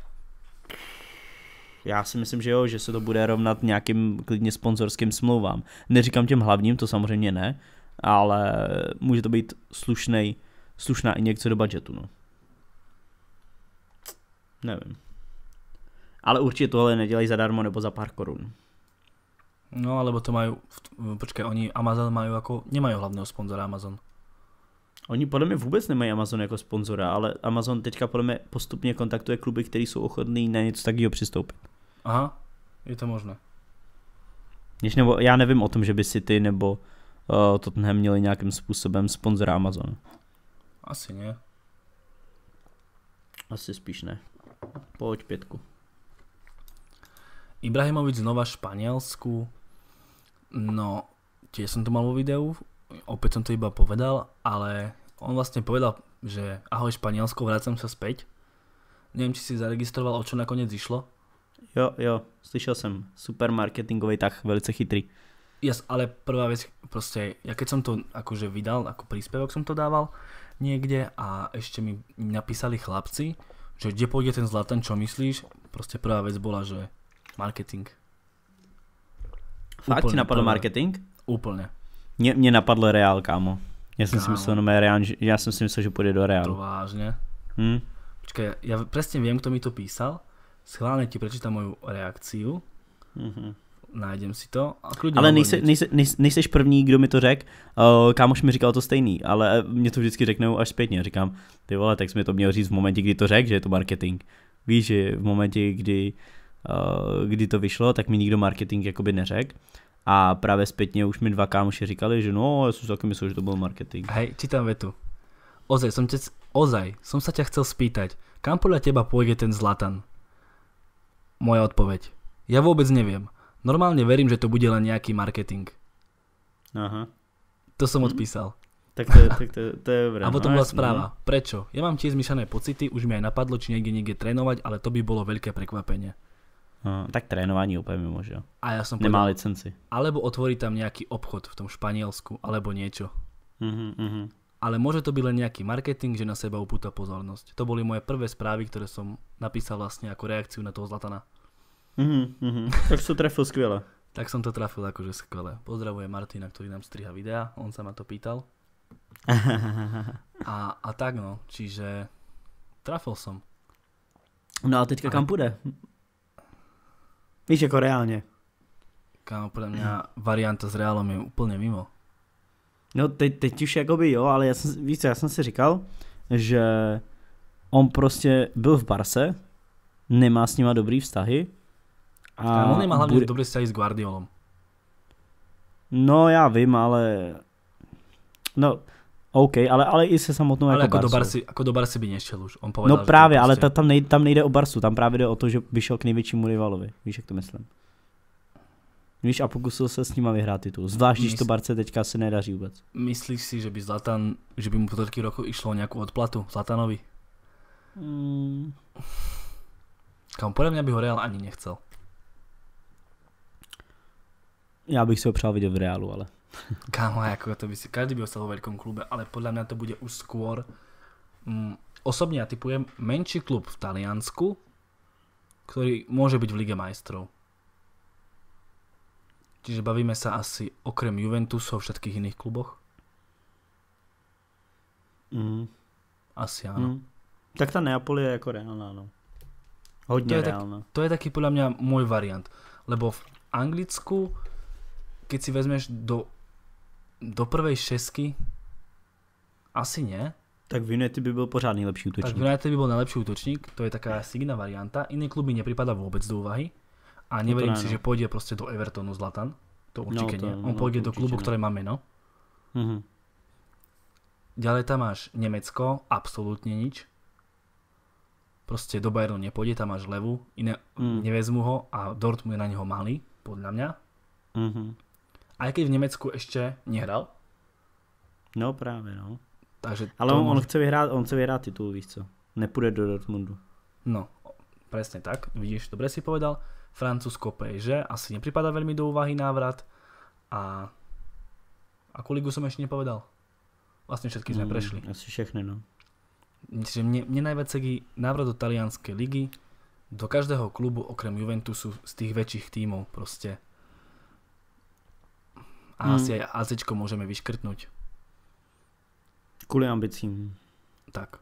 Já si myslím, že jo, že se to bude rovnat nějakým klidně sponzorským smlouvám. Neříkám těm hlavním, to samozřejmě ne, ale může to být slušnej, slušná injekce do budžetu. No. Nevím. Ale určitě tohle nedělají zadarmo nebo za pár korun. No, alebo to mají, počkej, oni Amazon mají jako, nemají hlavného sponzora Amazon. Oni podle mě vůbec nemají Amazon jako sponzora, ale Amazon teďka podle mě postupně kontaktuje kluby, které jsou ochotní na něco takového přistoupit. Aha, je to možné. Když nebo já nevím o tom, že by City nebo uh, Tottenham měli nějakým způsobem sponzor Amazon. Asi ne. Asi spíš ne. Pojď pětku. Ibrahimovic znova Španělsku. No, tě jsem to mal vo videu, opět jsem to iba povedal, ale on vlastně povedal, že ahoj Španělsko, vracím se zpět. Nevím, či si zaregistroval, o čo nakonec išlo. Jo, jo, slyšel jsem. Super marketingový, tak, velice chytrý. Jas, ale prvá vec, proste, ja keď som to akože vydal, ako príspevok som to dával niekde a ešte mi napísali chlapci, že kde pôjde ten Zlatan, čo myslíš, proste prvá vec bola, že marketing. Fakt ti napadlo prvá. marketing? Úplne. Mne, mne napadlo Real, kámo. Já jsem kámo. si myslel, že no, Real, že, já jsem si myslel, že půjde do Realu. To vážně? Hm? Počkaj, já přesně vím, kdo mi to písal. Schválne ti prečítam moju reakciu. Mhm. Nájdem si to a klidně. Ale nejse, nejse, nejse, nejseš první, kdo mi to řekl. Uh, eh, kámoš mi říkal to stejný, ale mě to vždycky řeknou až zpětně. Říkám, ty vole, tak jsi mi to měl říct v momentě, kdy to řekl, že je to marketing. Víš, že v momentě, kdy, uh, kdy to vyšlo, tak mi nikdo marketing jakoby neřekl. A právě zpětně už mi dva kámoši říkali, že no, já jsem si taky myslel, že to byl marketing. Hej, čítám vetu. Ozaj, som, tě, ozaj, som sa tě chcel spýtať, kam podle teba půjde ten Zlatan? Moja odpoveď. Já vůbec nevím. Normálne verím, že to bude len nejaký marketing. Aha. To som mhm. odpísal. Tak to, je, tak to, to je dobré. *laughs* A potom no, bola no. správa. No. Prečo? Ja mám tie zmiešané pocity, už mi aj napadlo, či niekde niekde trénovať, ale to by bolo veľké prekvapenie. No, tak trénování úplně mimo, že A ja som Nemá povedal, licenci. Alebo otvorí tam nejaký obchod v tom Španielsku, alebo niečo. Uh-huh, mhm, mhm. uh-huh. Ale môže to byť len nejaký marketing, že na seba upúta pozornosť. To boli moje prvé správy, ktoré som napísal vlastne ako reakciu na toho Zlatana. Mm-hmm, mm-hmm. Tak to trefil skvěle. tak som to trafil akože skvěle. Pozdravuje Martina, ktorý nám striha videa, on sa ma to pýtal. *laughs* a, a tak no, čiže trafil som. No a teďka a... kam půjde? Víš, jako reálně. Kámo, podle mě varianta s Realom je úplně mimo. No teď, teď už jakoby jo, ale já jsem, víš co, já jsem si říkal, že on prostě byl v Barse, nemá s nima dobrý vztahy, a on nemá hlavně bude... dobré vztahy s Guardiolom. No já vím, ale... No, OK, ale, ale i se samotnou ale jako, jako Barsu. Do Barsi, jako do Barsi by nešel už, on no povedal, No právě, prostě... ale ta, tam, nejde, tam nejde o Barsu, tam právě jde o to, že by šel k největšímu rivalovi, víš jak to myslím. Víš, a pokusil se s nima vyhrát titul, zvlášť když to Barce teďka se nedaří vůbec. Myslíš si, že by Zlatan, že by mu po tolik roku išlo nějakou odplatu Zlatanovi? Mm. Kam podle mě by ho Real ani nechcel. Já bych si ho přál vidět v reálu, ale. Kámo, jako to by si každý by ostal ve velkém klube, ale podle mě to bude už skôr. Mm, osobně já typujem menší klub v Taliansku, který může být v Lige majstrov. Čiže bavíme se asi okrem Juventusu o všetkých jiných kluboch? Mm. Asi ano. Mm. Tak ta Neapoli je jako reálná, no. Hodně to je reálná. Tak, to je taky podle mě můj variant. Lebo v Anglicku keď si vezmeš do, do prvej šesky, asi ne. Tak United by byl pořád nejlepší útočník. Tak United by byl nejlepší útočník, to je taká signa varianta. Iné kluby nepripadá vůbec do úvahy. A no neverím no si, že půjde prostě do Evertonu Zlatan. To no určitě no, to, ne. On no, půjde do klubu, ne. které má no. Mm-hmm. Ďalej tam máš Německo, absolutně nič. Prostě do Bayernu nepôjde, tam máš levu, iné, mm. nevezmu ho a Dortmund je na něho malý, podle mě. Mm-hmm. A jaký v Německu ještě nehrál? No právě, no. Takže Ale on, on, chce vyhrát, on chce vyhrát titul, víš co. Nepůjde do Dortmundu. No, přesně tak. Vidíš, dobře si povedal. Francúzsko PSG asi nepřipadá velmi do úvahy návrat. A akú ligu jsem ještě nepovedal? Vlastně všetky jsme mm, prešli. Asi všechny, no. Čiže mne, mne najviac návrat do talianskej ligy, do každého klubu okrem Juventusu z tých väčších tímov prostě. A mm. asi Azečko můžeme vyškrtnout. Kvůli ambicím. Tak.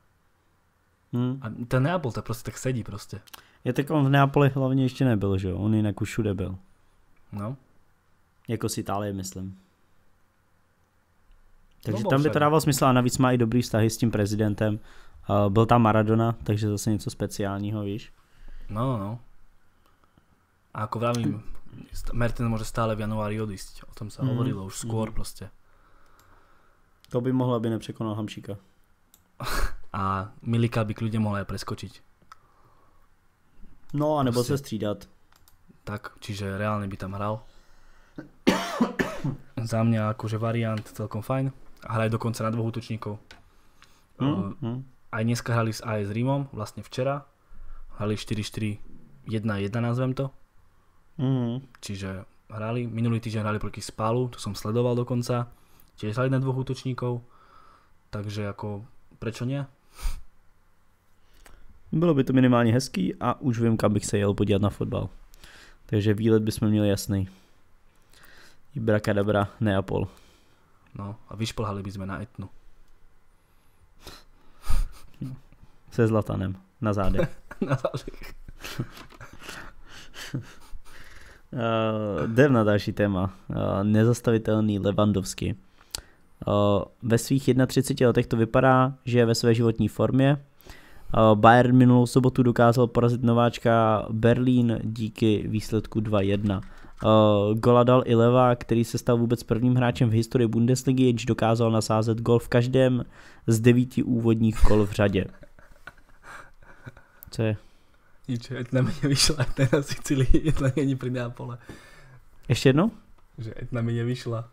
Mm. A ten Neapol to prostě tak sedí prostě. Je tak on v Neapoli hlavně ještě nebyl, že jo? On jinak už všude byl. No. Jako z Itálie, myslím. Takže no, tam by to dávalo smysl a navíc má i dobrý vztahy s tím prezidentem. Uh, byl tam Maradona, takže zase něco speciálního, víš? No, no. no. A jako vravím, *clears throat* Mertens môže stále v januári odísť. O tom sa mm. hovorilo už skôr mm. proste. To by mohlo, aby nepřekonal Hamšíka. *laughs* A Milika by kľudne mohla aj preskočiť. No, anebo prostě. se střídat. Tak, čiže reálně by tam hral. *coughs* Za mě jakože variant celkom fajn. A hraje dokonce na dvou útočníkov. Mm, uh, mm. Aj dneska hrali s AS Rímom, vlastně včera. Hrali 4-4-1-1 nazvem to. Mm. Čiže hrali, minulý týždeň hrali proti Spalu, to som sledoval dokonca, tiež hrali na dvoch útočníkov, takže jako prečo nie? Bylo by to minimálně hezký a už vím, kam bych se jel podívat na fotbal. Takže výlet bychom měli jasný. Ibraka Dabra, Neapol. No a vyšplhali bychom na Etnu. No. Se Zlatanem, na zádech. *laughs* na zádech. *laughs* Uh, jdem na další téma. Uh, nezastavitelný Levandovský. Uh, ve svých 31 letech to vypadá, že je ve své životní formě. Uh, Bayern minulou sobotu dokázal porazit nováčka Berlín díky výsledku 2-1. Uh, gola dal i Leva, který se stal vůbec prvním hráčem v historii Bundesligy, jenž dokázal nasázet gol v každém z devíti úvodních kol v řadě. Co je? Nič, ať na mě vyšla, ať *laughs* na Sicílii, ať na není pri Neapole. Ještě jednou? Že ať na mě vyšla,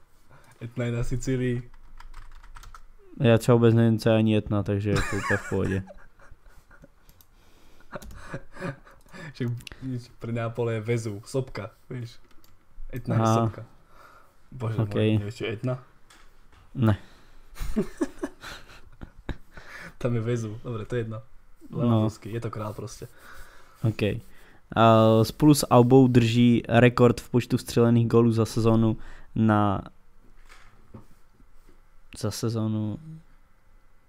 ať na na Sicílii. Já třeba vůbec nevím, co je ani jedna, takže je to úplně v pohodě. *laughs* Však pro Neapole je vezu, sopka, víš. Etna je sopka. Bože okay. můj, nevíš, etna? Ne. *laughs* Tam je vezu, dobré, to je jedno. No. Levandovský, no. je to král prostě. OK. Spolu s Albou drží rekord v počtu střelených gólů za sezonu na za sezonu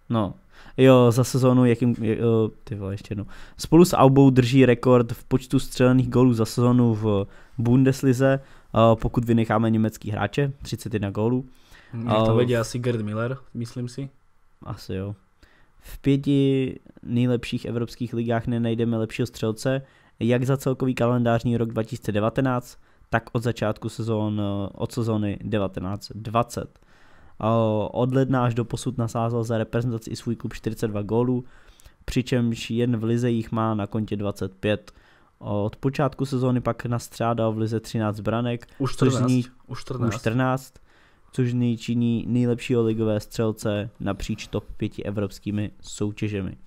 no jo za sezonu jakým jo, ty vole, ještě jednou spolu s Albou drží rekord v počtu střelených gólů za sezonu v Bundeslize pokud vynecháme německý hráče 31 gólů Jak to vědí asi Gerd Miller myslím si asi jo v pěti nejlepších evropských ligách nenajdeme lepšího střelce, jak za celkový kalendářní rok 2019, tak od začátku sezón, eh, od sezóny 1920. Eh, od ledna až do posud nasázal za reprezentaci i svůj klub 42 gólů, přičemž jen v Lize jich má na kontě 25. Eh, od počátku sezóny pak nastřádal v Lize 13 branek. Už 14. Ní, už 14. Už 14 což nejčiní nejlepšího ligové střelce napříč top 5 evropskými soutěžemi.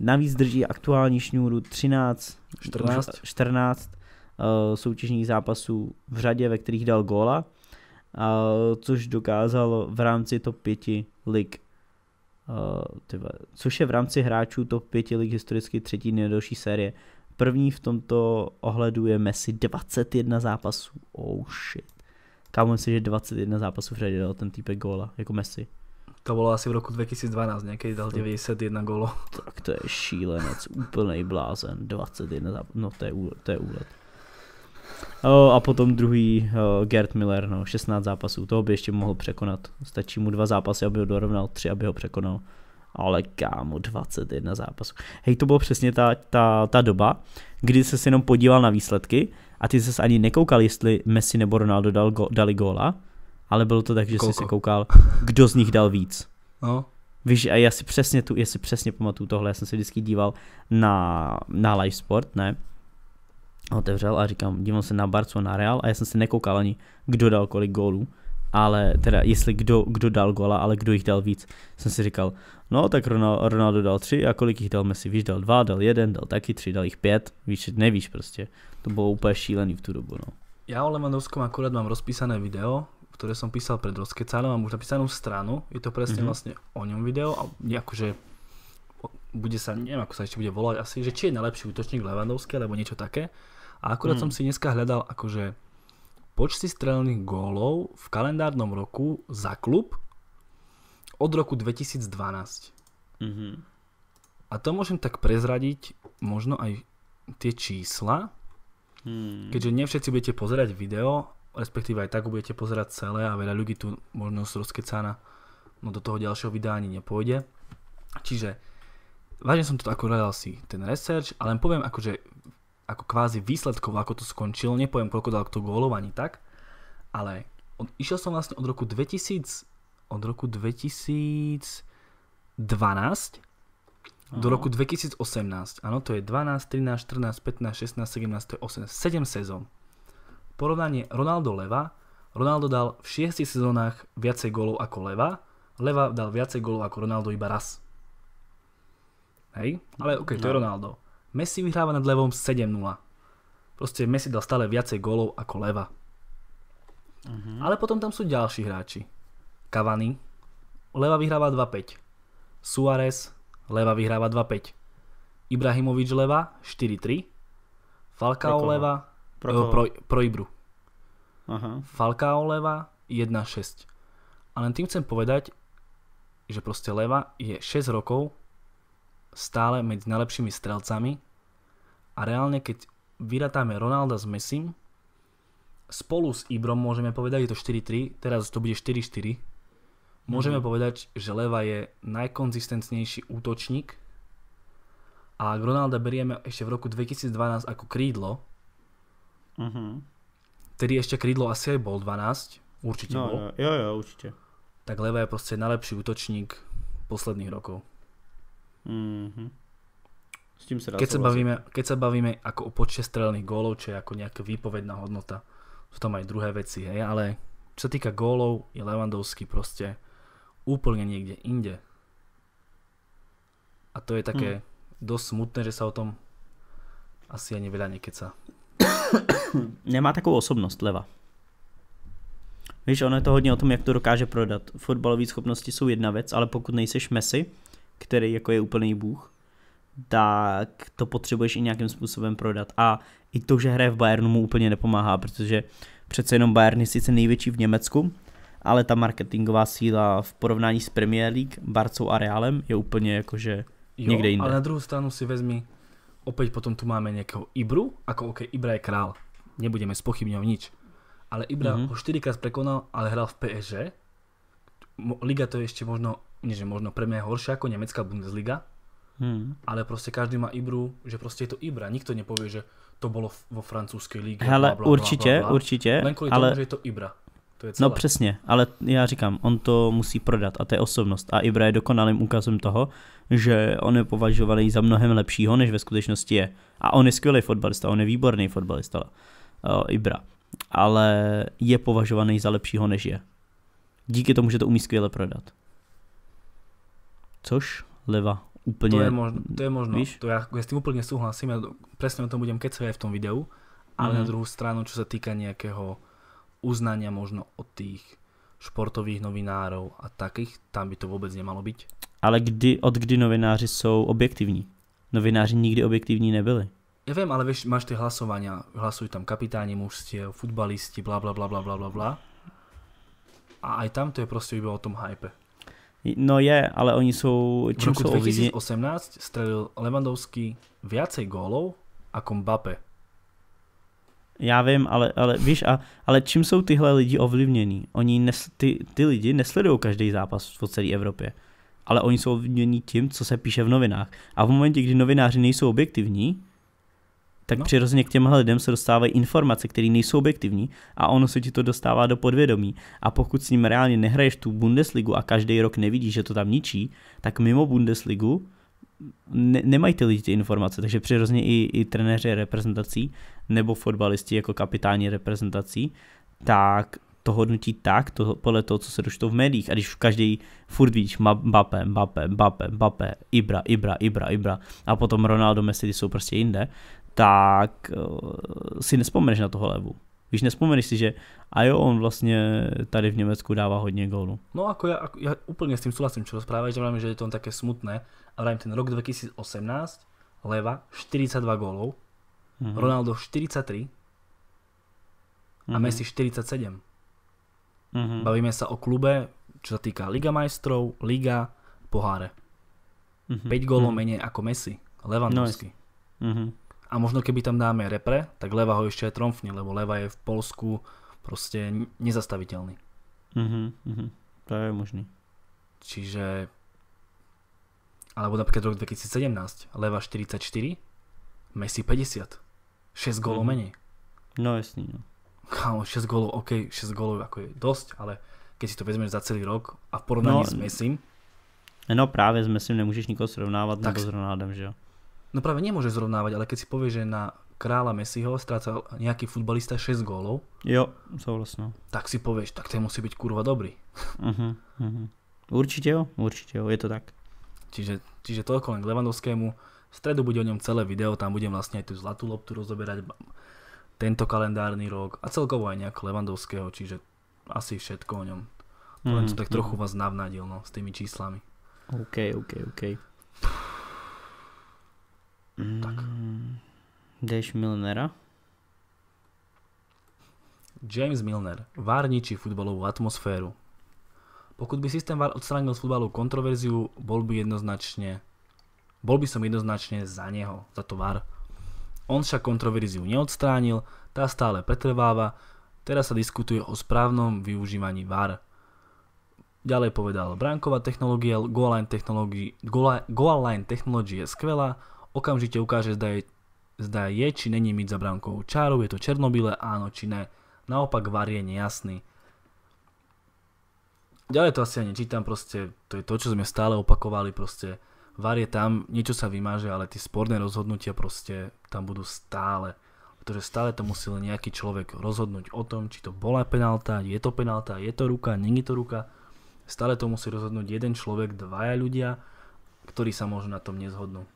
Navíc drží aktuální šňůru 13, 14, 14 uh, soutěžních zápasů v řadě, ve kterých dal góla, uh, což dokázal v rámci top 5 lig. Uh, eh, tyba, což je v rámci hráčů top 5 lig historicky třetí nejdelší série. První v tomto ohledu je Messi 21 zápasů. Oh shit. Kámo, myslím, že 21 zápasů řadě dal ten týpek góla, jako Messi. To bylo asi v roku 2012, nějaký dal 91 gólo. *laughs* Tak to je šílenec, úplný blázen, 21 zápasů, no to je, úlet, to je úlet. O, a potom druhý o, Gerd Miller, no, 16 zápasů, toho by ještě mohl překonat. Stačí mu dva zápasy, aby ho dorovnal, tři, aby ho překonal. Ale kámo, 21 zápasů. Hej, to bylo přesně ta, ta, ta doba, kdy se jenom podíval na výsledky a ty jsi ani nekoukal, jestli Messi nebo Ronaldo dal go, dali góla, ale bylo to tak, že Kolko? jsi se koukal, *laughs* kdo z nich dal víc. No. Víš, a já si přesně, tu, já si přesně pamatuju tohle, já jsem se vždycky díval na, na live sport, ne? Otevřel a říkám, díval se na Barco, na Real a já jsem se nekoukal ani, kdo dal kolik gólů, ale teda jestli kdo, kdo dal gola, ale kdo jich dal víc, jsem si říkal, no tak Ronaldo, Ronaldo dal tři a kolik jich dal Messi, víš, dal dva, dal jeden, dal taky tři, dal jich pět, víš, nevíš prostě. To bolo úplne šílený v tú dobu. No. Ja o Levandovskom akurát mám rozpísané video, ktoré som písal pred Rozkecánom, mám už napísanú stranu, je to presne mm-hmm. vlastne o ňom video a akože bude sa, neviem ako sa ešte bude volať asi, že či je najlepší útočník Levandovský alebo niečo také. A akurát mm. som si dneska hľadal akože počty strelných gólov v kalendárnom roku za klub od roku 2012. Mm-hmm. A to môžem tak prezradiť možno aj tie čísla, Hmm. Keďže nie všetci budete pozerať video, respektíve aj tak ho budete pozerať celé a veľa ľudí tu možnosť rozkecána no do toho ďalšieho vydání nepôjde. Čiže vážne som to ako hľadal si ten research, ale len poviem akože ako kvázi výsledkov, ako to skončilo, nepoviem koľko dal kto gólov ani tak, ale od, išiel som vlastne od roku 2000 od roku 2012 Aha. do roku 2018. Áno, to je 12, 13, 14, 15, 16, 17, to je 8, 7 sezón. Porovnanie Ronaldo Leva. Ronaldo dal v 6 sezónach viacej gólov ako Leva. Leva dal viacej gólov ako Ronaldo iba raz. Hej? Ale ok, to no. je Ronaldo. Messi vyhráva nad Levom 7-0. Proste Messi dal stále viacej gólov ako Leva. Uh-huh. Ale potom tam sú ďalší hráči. Cavani. Leva vyhráva 2-5. Suárez Leva vyhráva 2-5. Ibrahimovič Leva 4-3. Falcao pro Leva pro, eh, pro, pro Ibru. Aha. Falcao Leva 1-6. A len tým chcem povedať, že proste Leva je 6 rokov stále medzi najlepšími strelcami a reálne keď vyratáme Ronalda s Messim, spolu s Ibrom môžeme povedať, je to 4-3, teraz to bude 4-4, Môžeme mhm. povedať, že Leva je najkonzistentnejší útočník a ak Ronalda berieme ešte v roku 2012 ako krídlo, mm-hmm. tedy ešte krídlo asi aj bol 12, určite no, bol. No, jo, jo, určite. Tak Leva je proste najlepší útočník posledných rokov. Mm-hmm. S tým sa keď, sa bavíme, keď sa bavíme ako o počte strelných gólov, čo je ako nejaká výpovedná hodnota, sú tam aj druhé veci, hej, ale čo sa týka gólov, je Lewandowski proste úplne niekde inde. A to je také hmm. dosť smutné, že sa o tom asi ani veľa nekeca. *coughs* Nemá takovou osobnost leva. Víš, ono je to hodně o tom, jak to dokáže prodat. Fotbalové schopnosti jsou jedna věc, ale pokud nejseš Messi, který jako je úplný bůh, tak to potřebuješ i nějakým způsobem prodat. A i to, že hraje v Bayernu mu úplně nepomáhá, protože přece jenom Bayern je sice největší v Německu, ale ta marketingová síla v porovnání s Premier League, Barcou a Realem je úplně jakože jo, někde jinde. ale na druhou stranu si vezmi, Opět potom tu máme nějakého Ibru, jako OK, Ibra je král, nebudeme spochybňovat nič. Ale Ibra mm -hmm. ho čtyřikrát překonal, ale hral v PSG. Liga to je ještě možno, než že možno, pre mě je horší jako Německá Bundesliga, Hmm. Ale prostě každý má Ibru, že prostě je to Ibra. Nikto nepovie, že to bylo vo francouzské lize. Ale určitě, určitě. ale... že je to Ibra. To je no, celé. no přesně, ale já říkám, on to musí prodat a to je osobnost. A Ibra je dokonalým úkazem toho, že on je považovaný za mnohem lepšího, než ve skutečnosti je. A on je skvělý fotbalista, on je výborný fotbalista, uh, Ibra. Ale je považovaný za lepšího, než je. Díky tomu, že to umí skvěle prodat. Což Leva úplně... To je možno, to je možno. Víš? To já, ja s tým úplne súhlasím, ja přesně o tom budem kecovat v tom videu, ale mm. na druhou stranu, co se týká nějakého uznania možno od tých športových novinárov a takých, tam by to vůbec nemalo být. Ale kdy, od kdy novináři jsou objektivní? Novináři nikdy objektivní nebyli. Já vím, ale víš, máš ty hlasovania, hlasují tam kapitáni mužstiev, futbalisti, bla bla bla bla bla bla bla. A aj tam to je prostě iba o tom hype. No je, ale oni jsou... Čím v roku 2018 ovině... strelil Lewandowski viacej gólov ako Mbappé já vím, ale, ale víš, a, ale čím jsou tyhle lidi ovlivnění? Oni nes, ty, ty lidi nesledují každý zápas po celé Evropě, ale oni jsou ovlivnění tím, co se píše v novinách. A v momentě, kdy novináři nejsou objektivní, tak no. přirozeně k těmhle lidem se dostávají informace, které nejsou objektivní a ono se ti to dostává do podvědomí. A pokud s ním reálně nehraješ tu Bundesligu a každý rok nevidíš, že to tam ničí, tak mimo Bundesligu ne- nemají ty lidi ty informace, takže přirozeně i, i trenéři reprezentací nebo fotbalisti jako kapitáni reprezentací, tak to hodnotí tak, to, podle toho, co se došlo v médiích. A když v každý furt víš, Mbappé, Mbappé, Mbappé, Mbappé, Ibra, Ibra, Ibra, Ibra a potom Ronaldo, Messi, jsou prostě jinde, tak uh, si nespomeneš na toho levu. Víš, nespomeneš si, že a jo, on vlastně tady v Německu dává hodně gólu. No jako já jako já úplně s tím souhlasím, co rozprávaš, že že je to on také smutné. A vrajím, ten rok 2018, Leva, 42 gólů. Mm-hmm. Ronaldo 43 mm-hmm. a mhm. Messi 47. Mm-hmm. Bavíme sa o klube, čo sa týka Liga majstrov, Liga, poháre. Mm-hmm. 5 gólov mm-hmm. menej ako Messi, Lewandowski. No Mm-hmm. A možno keby tam dáme repre, tak Leva ho ešte aj tromfne, lebo Leva je v Polsku proste nezastaviteľný. Mm-hmm. Mhm. To je možný. Čiže alebo napríklad rok 2017, Leva 44, Messi 50. 6 gólov mm. menej. No jasný, no. Kámo, 6 gólov, OK, 6 gólov ako je dosť, ale keď si to vezmeš za celý rok a v porovnaní no, s Messim. No práve s Messim nemôžeš nikoho srovnávať, tak, nebo s Ronaldem, že jo? No práve nemůžeš zrovnávať, ale keď si povieš, že na kráľa Messiho strácal nejaký futbalista 6 gólov. Jo, souhlasno. Vlastně. Tak si povieš, tak ten musí byť kurva dobrý. Uh-huh, mhm, mhm. uh-huh. Určite jo, určite jo, je to tak. Čiže, čiže toľko len k Levandovskému. V stredu bude o ňom celé video, tam budem vlastne aj tú zlatú loptu rozoberať tento kalendárny rok a celkovo aj nejak Levandovského, čiže asi všetko o ňom. Mm, Len to mhm, tak trochu mm. vás navnadil no, s tými číslami. OK, OK, OK. Mm. Tak. Jdeš mm, Milnera? James Milner ničí futbalovú atmosféru. Pokud by systém VAR odstránil z futbalu kontroverziu, bol by jednoznačne Bol by som jednoznačne za neho, za tovar. On však kontroverziu neodstránil, tá stále pretrváva, teraz sa diskutuje o správnom využívaní VAR. Ďalej povedal, bránková technológia goal line, technology, goal, line technology je skvelá, okamžite ukáže zda je, zda je či není mít za bránkovou čáru, je to černobile, áno či ne. Naopak VAR je nejasný. Ďalej to asi ani čítam, proste to je to, čo sme stále opakovali, proste VAR je tam, niečo sa vymáže, ale tie sporné rozhodnutia proste tam budú stále. Pretože stále to musí len nejaký človek rozhodnúť o tom, či to bola penálta, je to penálta, je to ruka, není to ruka. Stále to musí rozhodnúť jeden človek, dvaja ľudia, ktorí sa môžu na tom nezhodnú.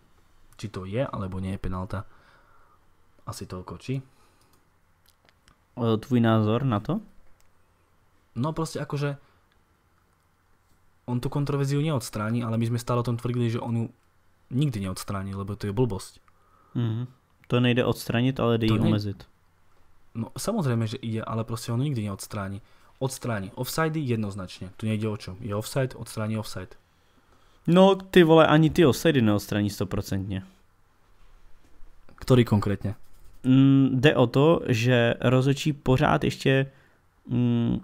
Či to je, alebo nie je penálta. Asi toľko, či? Tvoj názor na to? No proste akože on tu kontroverziu neodstráni, ale my sme stále o tom tvrdili, že on ju nikdy neodstráni, lebo to je blbosť. Mm-hmm. To nejde odstranit, ale jde ji omezit. No samozřejmě, že ide, ale prostě on nikdy neodstrání. Odstrání offside jednoznačně. Tu nejde o čem. Je offside, odstrání offside. No ty vole, ani ty offside neodstraní stoprocentně. Který konkrétně? Mm, jde o to, že rozočí pořád ještě mm,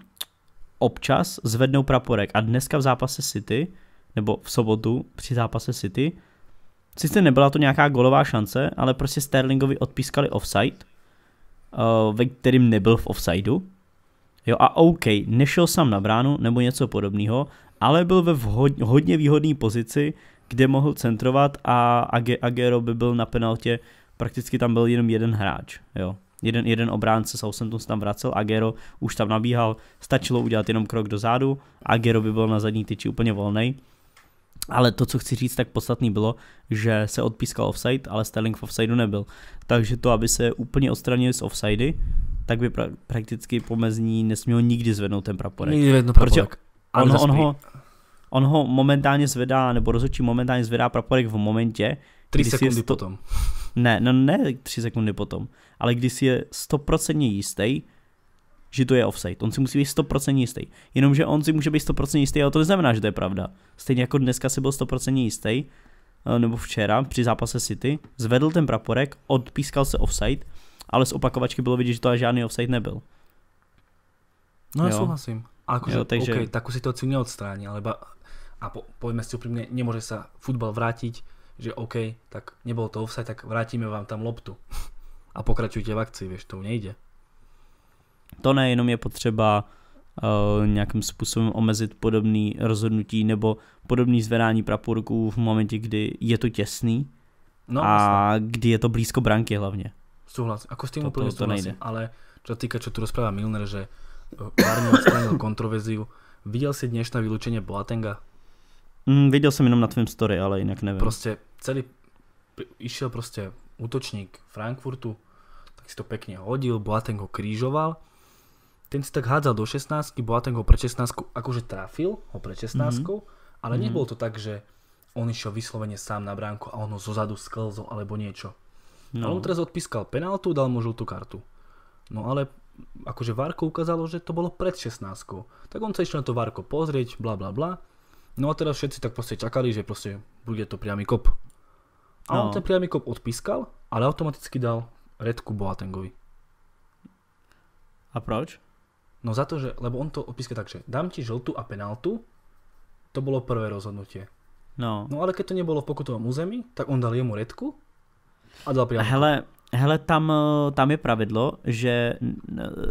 občas zvednou praporek a dneska v zápase City, nebo v sobotu při zápase City, sice nebyla to nějaká golová šance, ale prostě Sterlingovi odpískali offside, eh, ve kterým nebyl v offsideu. Jo a OK, nešel sám na bránu nebo něco podobného, ale byl ve vhod, hodně výhodné pozici, kde mohl centrovat a Agero by byl na penaltě, prakticky tam byl jenom jeden hráč, jo. Jeden, jeden obránce Southampton tam vracel, Agero už tam nabíhal, stačilo udělat jenom krok dozadu, Agero by byl na zadní tyči úplně volný. Ale to, co chci říct, tak podstatný bylo, že se odpískal offside, ale Sterling v offsideu nebyl. Takže to, aby se úplně odstranili z offsidy, tak by pra- prakticky pomezní nesměl nikdy zvednout ten praporek. Nikdy zvednout praporek. Protože on, on, on, ho, on ho momentálně zvedá, nebo rozhodčí momentálně zvedá praporek v momentě, Tři sekundy to... potom. Ne, no ne tři sekundy potom ale když si je stoprocentně jistý, že to je offside. On si musí být 100% jistý. Jenomže on si může být 100% jistý, ale to neznamená, že to je pravda. Stejně jako dneska si byl 100% jistý, eh, nebo včera při zápase City, zvedl ten praporek, odpískal se offside, ale z opakovačky bylo vidět, že to žádný offside nebyl. No já souhlasím. A jo, takže... okay, takú situáciu neodstráni, ale ba... a po, povíme si upřímně, nemůže se fotbal vrátit, že OK, tak nebylo to offside, tak vrátíme vám tam loptu a pokračujte v akci, víš, to nejde. To ne, jenom je potřeba uh, nějakým způsobem omezit podobný rozhodnutí nebo podobný zvedání praporků v momentě, kdy je to těsný no, a myslím. kdy je to blízko branky hlavně. Souhlas, jako s tím úplně nejde. ale čo týka, čo tu rozpráva Milner, že Varney eh, odstranil *coughs* kontroverziu, viděl si dnešné vylučení Boatenga? Mm, viděl jsem jenom na tvém story, ale jinak nevím. Prostě celý, išel prostě útočník Frankfurtu, si to pekne hodil, Boateng ho krížoval. Ten si tak hádzal do 16, Boateng ho pre 16 akože trafil, ho pre 16, mm-hmm. ale mm-hmm. nebolo to tak, že on išiel vyslovene sám na bránku a ono zozadu sklzol alebo niečo. No. Ale on teraz odpískal penaltu, dal mu žltú kartu. No ale akože Varko ukázalo, že to bolo pred 16. Tak on sa išiel na to Varko pozrieť, bla bla bla. No a teraz všetci tak proste čakali, že proste bude to priamy kop. A no. on ten priamy kop odpískal, ale automaticky dal Redku Boatengovi. A proč? No za to, že, lebo on to opíska tak, že dám ti žltu a penaltu, to bolo prvé rozhodnutie. No. No ale keď to nebolo v pokutovom území, tak on dal jemu redku a dal priamo. Hele, hele tam, eh, tam je pravidlo, že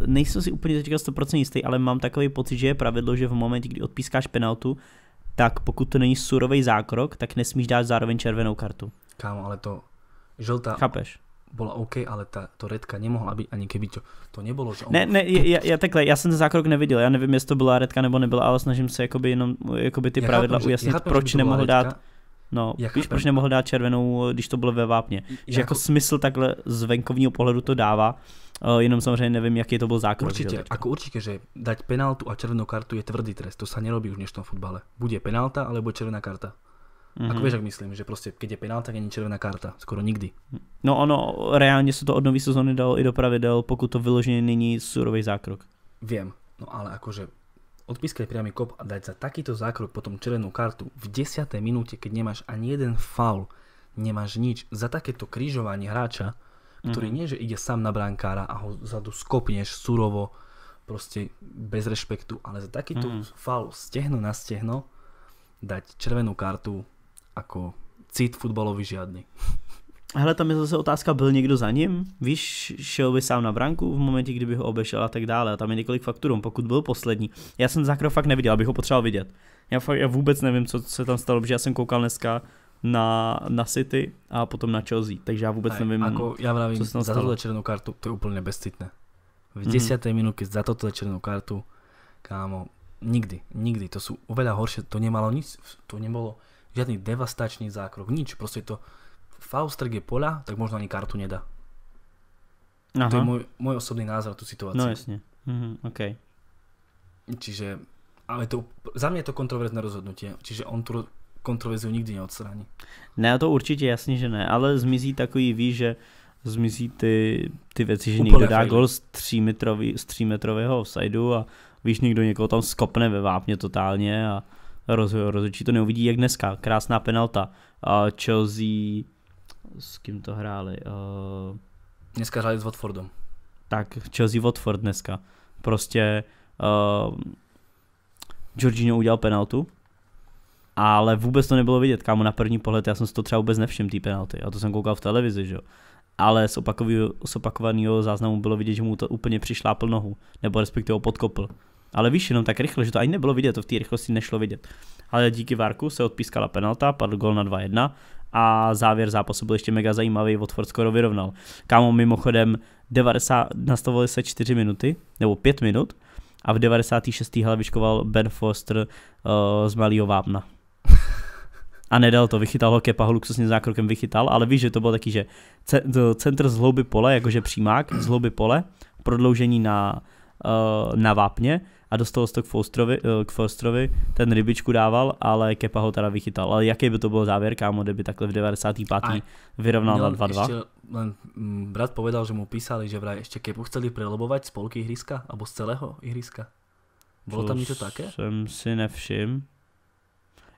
nejsem si úplně teďka 100% jistý, ale mám takový pocit, že je pravidlo, že v momentě, kdy odpískáš penaltu, tak pokud to není surový zákrok, tak nesmíš dát zároveň červenou kartu. Kámo, ale to žltá... Chápeš? bola OK, ale tá, to redka nemohla byť ani keby to, to nebolo. Že on... Ne, ne, já, ja, takhle, já jsem ten zákrok neviděl, já nevím, jestli to byla redka nebo nebyla, ale snažím se jakoby jenom jakoby ty ja pravidla chápem, ujasnit, chápem, proč nemohl dát No, jak víš, proč nemohl dát červenou, když to bylo ve vápně? Že jako, jako smysl takhle z venkovního pohledu to dává, uh, jenom samozřejmě nevím, jaký to byl zákrok. Určitě, jako určitě, že dať penaltu a červenou kartu je tvrdý trest, to se nerobí už v dnešním fotbale. Bude penalta, alebo červená karta. Mm-hmm. Ako vieš, jak myslím, že prostě, keď je tak není červená karta, skoro nikdy. No ono, reálně se to od nový sezóny dalo i do pravidel, pokud to vyloženě není surový zákrok. Viem, no ale akože odpískaj priamy kop a dať za takýto zákrok potom červenú kartu v 10. minúte, keď nemáš ani jeden faul, nemáš nič, za takéto krížovanie hráča, ktorý mm-hmm. nie, že ide sám na brankára a ho zadu skopneš surovo, prostě bez rešpektu, ale za takýto mm-hmm. faul stehno na stehno dať červenú kartu jako Cít futbalový žiadny. Hele, tam je zase otázka, byl někdo za ním? Víš, šel by sám na branku v momentě, kdyby ho obešel a tak dále. A tam je několik fakturů, pokud byl poslední. Já jsem zákrok fakt neviděl, abych ho potřeboval vidět. Já, fakt, já vůbec nevím, co se tam stalo, protože já jsem koukal dneska na, na City a potom na Chelsea, takže já vůbec Aj, nevím, ako, já vravím, co se tam stalo. Za černou kartu, to je úplně bezcitné. V 10. Mm-hmm. minúke za toto černou kartu, kámo, nikdy, nikdy, to jsou oveľa horšie, to nemalo nic, to nebolo, Žiadny devastačný zákrok, nič. Proste to Faustrek je pola, tak možno ani kartu nedá. Aha. To je môj, môj osobný názor na tú situáciu. No jasne, mhm, OK. Čiže, ale to, za mňa je to kontroverzné rozhodnutie. Čiže on tu kontroverziu nikdy neodstraní. Ne, to určitě jasně, že ne, ale zmizí takový, ví, že zmizí ty, ty věci, že někdo dá gol z 3, metrový, z 3 metrového offsideu a víš, někdo někoho tam skopne ve vápně totálně a roz, rozhodčí to neuvidí, jak dneska. Krásná penalta. Uh, Chelsea, s kým to hráli? Uh, dneska hráli s Watfordem. Tak, Chelsea Watford dneska. Prostě uh, Jorginho udělal penaltu, ale vůbec to nebylo vidět, kámo, na první pohled, já jsem si to třeba vůbec nevšiml, ty penalty, a to jsem koukal v televizi, že jo. Ale z, z opakovaného záznamu bylo vidět, že mu to úplně přišlápl nohu, nebo respektive ho podkopl ale víš jenom tak rychle, že to ani nebylo vidět, to v té rychlosti nešlo vidět. Ale díky Varku se odpískala penalta, padl gol na 2-1 a závěr zápasu byl ještě mega zajímavý, Watford skoro vyrovnal. Kámo mimochodem 90, nastavili se 4 minuty, nebo 5 minut a v 96. hlavičkoval Ben Foster uh, z malého vápna. A nedal to, vychytal ho Kepa, ho luxusně zákrokem vychytal, ale víš, že to bylo taky, že centr z hlouby pole, jakože přímák z hlouby pole, prodloužení na, uh, na vápně, a dostal se to k Forstrovi, eh, k Forstrovi, ten rybičku dával, ale Kepa ho teda vychytal. Ale jaký by to byl závěr, kámo, kdyby takhle v 95. Aj, vyrovnal na 2-2? len mm, brat povedal, že mu písali, že vraj ještě Kepu chceli prelobovat z polky ihriska, alebo z celého ihriska. Bylo tam něco také? Jsem si nevšim.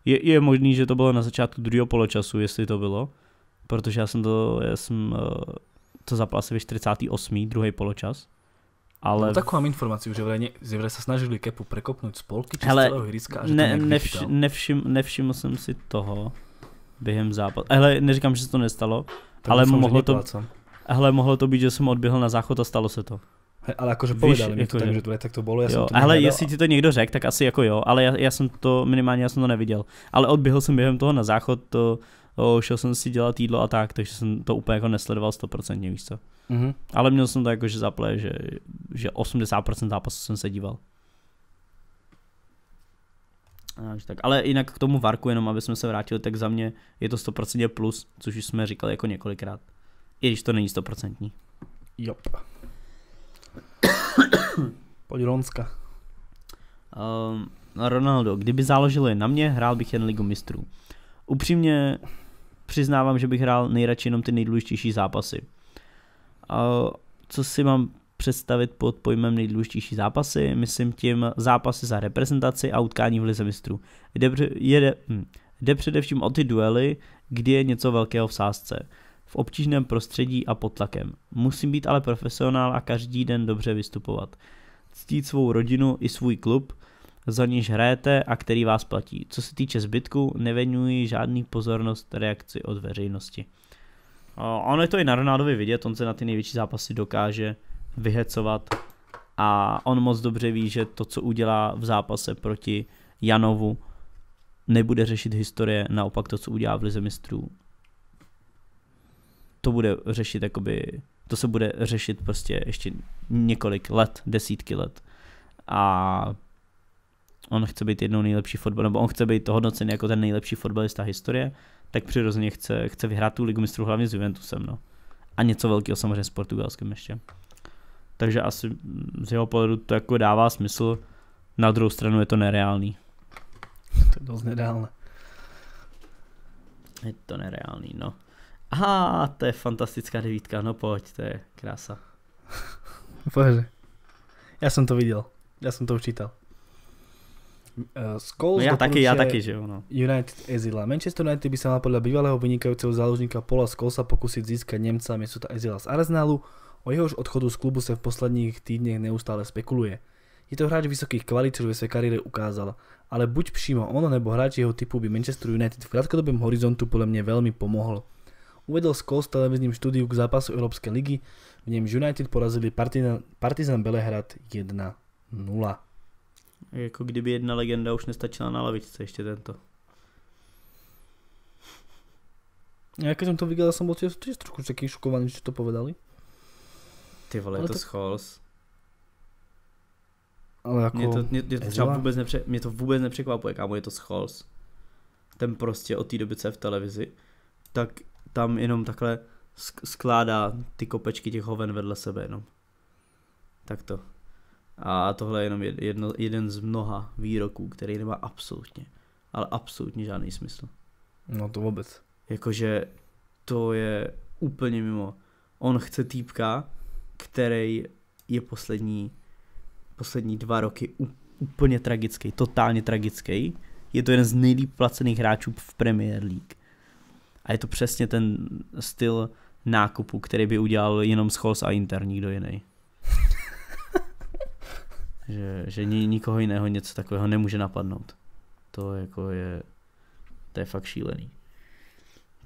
Je, je možný, že to bylo na začátku druhého poločasu, jestli to bylo. Protože já jsem to, já jsem eh, to zapal asi ve 48. druhý poločas. Ale... No, takovou mám informaci, že vraj, že se snažili Kepu překopnout spolky či Hele, celého Hryska že ne, to nevš, nevšim, nevšiml jsem si toho během zápasu. Hele, neříkám, že se to nestalo, tak ale mohlo to, plácam. hele, mohlo to být, že jsem odběhl na záchod a stalo se to. He, ale jakože povedali Víš, mi jako, to, tak, že to, tak to bylo, já jo, jsem to Ale nedal. jestli ti to někdo řekl, tak asi jako jo, ale já, já jsem to, minimálně já jsem to neviděl. Ale odběhl jsem během toho na záchod, to, o, šel jsem si dělat jídlo a tak, takže jsem to úplně jako nesledoval 100% víš co. Mm-hmm. Ale měl jsem to jako, že zaple, že, že 80% zápasů jsem se díval. tak. Ale jinak k tomu Varku, jenom aby jsme se vrátili, tak za mě je to 100% plus, což už jsme říkali jako několikrát. I když to není 100%. Jo. Pojď Ronska. Um, ehm, Ronaldo, kdyby záložil na mě, hrál bych jen ligu mistrů. Upřímně, přiznávám, že bych hrál nejradši jenom ty nejdůležitější zápasy. A co si mám představit pod pojmem nejdůležitější zápasy? Myslím tím zápasy za reprezentaci a utkání v Lize mistrů. Jde, jede, hm, jde především o ty duely, kdy je něco velkého v sázce. V obtížném prostředí a pod tlakem. Musím být ale profesionál a každý den dobře vystupovat. Ctít svou rodinu i svůj klub – za níž hrajete a který vás platí. Co se týče zbytku, nevenuji žádný pozornost reakci od veřejnosti. ono je to i na Ronaldovi vidět, on se na ty největší zápasy dokáže vyhecovat a on moc dobře ví, že to, co udělá v zápase proti Janovu, nebude řešit historie, naopak to, co udělá v Lize mistrů, to bude řešit jakoby, to se bude řešit prostě ještě několik let, desítky let. A on chce být jednou nejlepší fotbal, nebo on chce být to hodnocen jako ten nejlepší fotbalista historie, tak přirozeně chce, chce vyhrát tu ligu mistrů hlavně s Juventusem. No. A něco velkého samozřejmě s Portugalskem ještě. Takže asi z jeho pohledu to jako dává smysl, na druhou stranu je to nereálný. *laughs* To je dost nereálné. Je to nereálný, no. Aha, to je fantastická devítka, no pojď, to je krása. *laughs* Bože. Já jsem to viděl, já jsem to učítal. Uh, Scholes no ja taký, ja taký, že jo. No. United Ezila. Manchester United by sa mal podľa bývalého vynikajúceho záložníka Paula Scholesa pokúsiť získať Nemca Mesuta Ezila z Arsenalu. O jeho odchodu z klubu sa v posledných týdnech neustále spekuluje. Je to hráč vysokých kvalít, čo ve své kariére ukázal, ale buď přímo on nebo hráč jeho typu by Manchester United v krátkodobém horizontu podľa mě velmi pomohol. Uvedl Scholes v televizním studiu k zápasu Európskej ligy, v němž United porazili Partizan, Partizan Belehrad 1-0. Jako kdyby jedna legenda už nestačila na lavičce, ještě tento. Já keď jsem to viděl, jsem byl tiež, trochu taký šokovaný, že to povedali. Ty vole, je to tak... schols. Ale jako... Mě to, mě, mě to třeba vůbec, nepře, mě to vůbec nepřekvapuje, kámo, je to schols. Ten prostě od té doby, co je v televizi, tak tam jenom takhle skládá ty kopečky těch hoven vedle sebe jenom. Tak to. A tohle je jenom jedno, jeden z mnoha výroků, který nemá absolutně, ale absolutně žádný smysl. No to vůbec. Jakože to je úplně mimo. On chce týpka, který je poslední, poslední dva roky úplně tragický, totálně tragický. Je to jeden z nejlíp placených hráčů v Premier League. A je to přesně ten styl nákupu, který by udělal jenom Scholz a Inter, nikdo jiný. *laughs* že, že ni, nikoho jiného něco takového nemůže napadnout. To jako je, to je fakt šílený.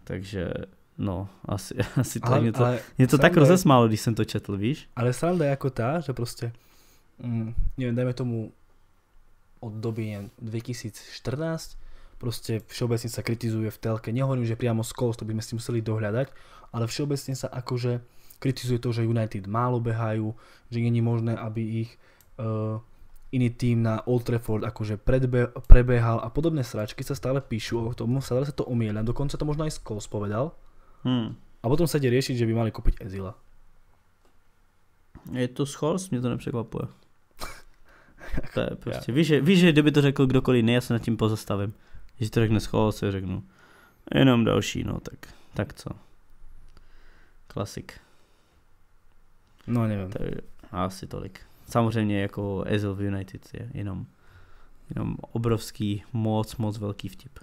Takže no, asi, *laughs* asi to ale, je to, ale mě to tak rozesmálo, když jsem to četl, víš? Ale sranda je jako ta, že prostě, mm, nevím, dejme tomu od doby nevím, 2014, prostě všeobecně se kritizuje v telke. Nehovorím, že z školstvo to bychom si museli dohľadať, ale všeobecně se jakože kritizuje to, že United málo behají, že není možné, aby ich uh, iný tým na Old Trafford akože predbe, prebehal a podobné sračky sa stále píšu o tom, stále sa to omieľa, dokonca to možno aj Scholes povedal. Hmm. A potom sa ide riešiť, že by mali kúpiť Ezila. Je to Scholes? Mě to nepřekvapuje. *laughs* to je prostě, víš, že, víš, že kdyby to řekl kdokoliv jiný, já se nad tím pozastavím. Když to řekne Scholes, já řeknu. Jenom další, no tak, tak co. Klasik. No nevím. Takže asi tolik samozřejmě jako Ezil v United je jenom, jenom obrovský, moc, moc velký vtip.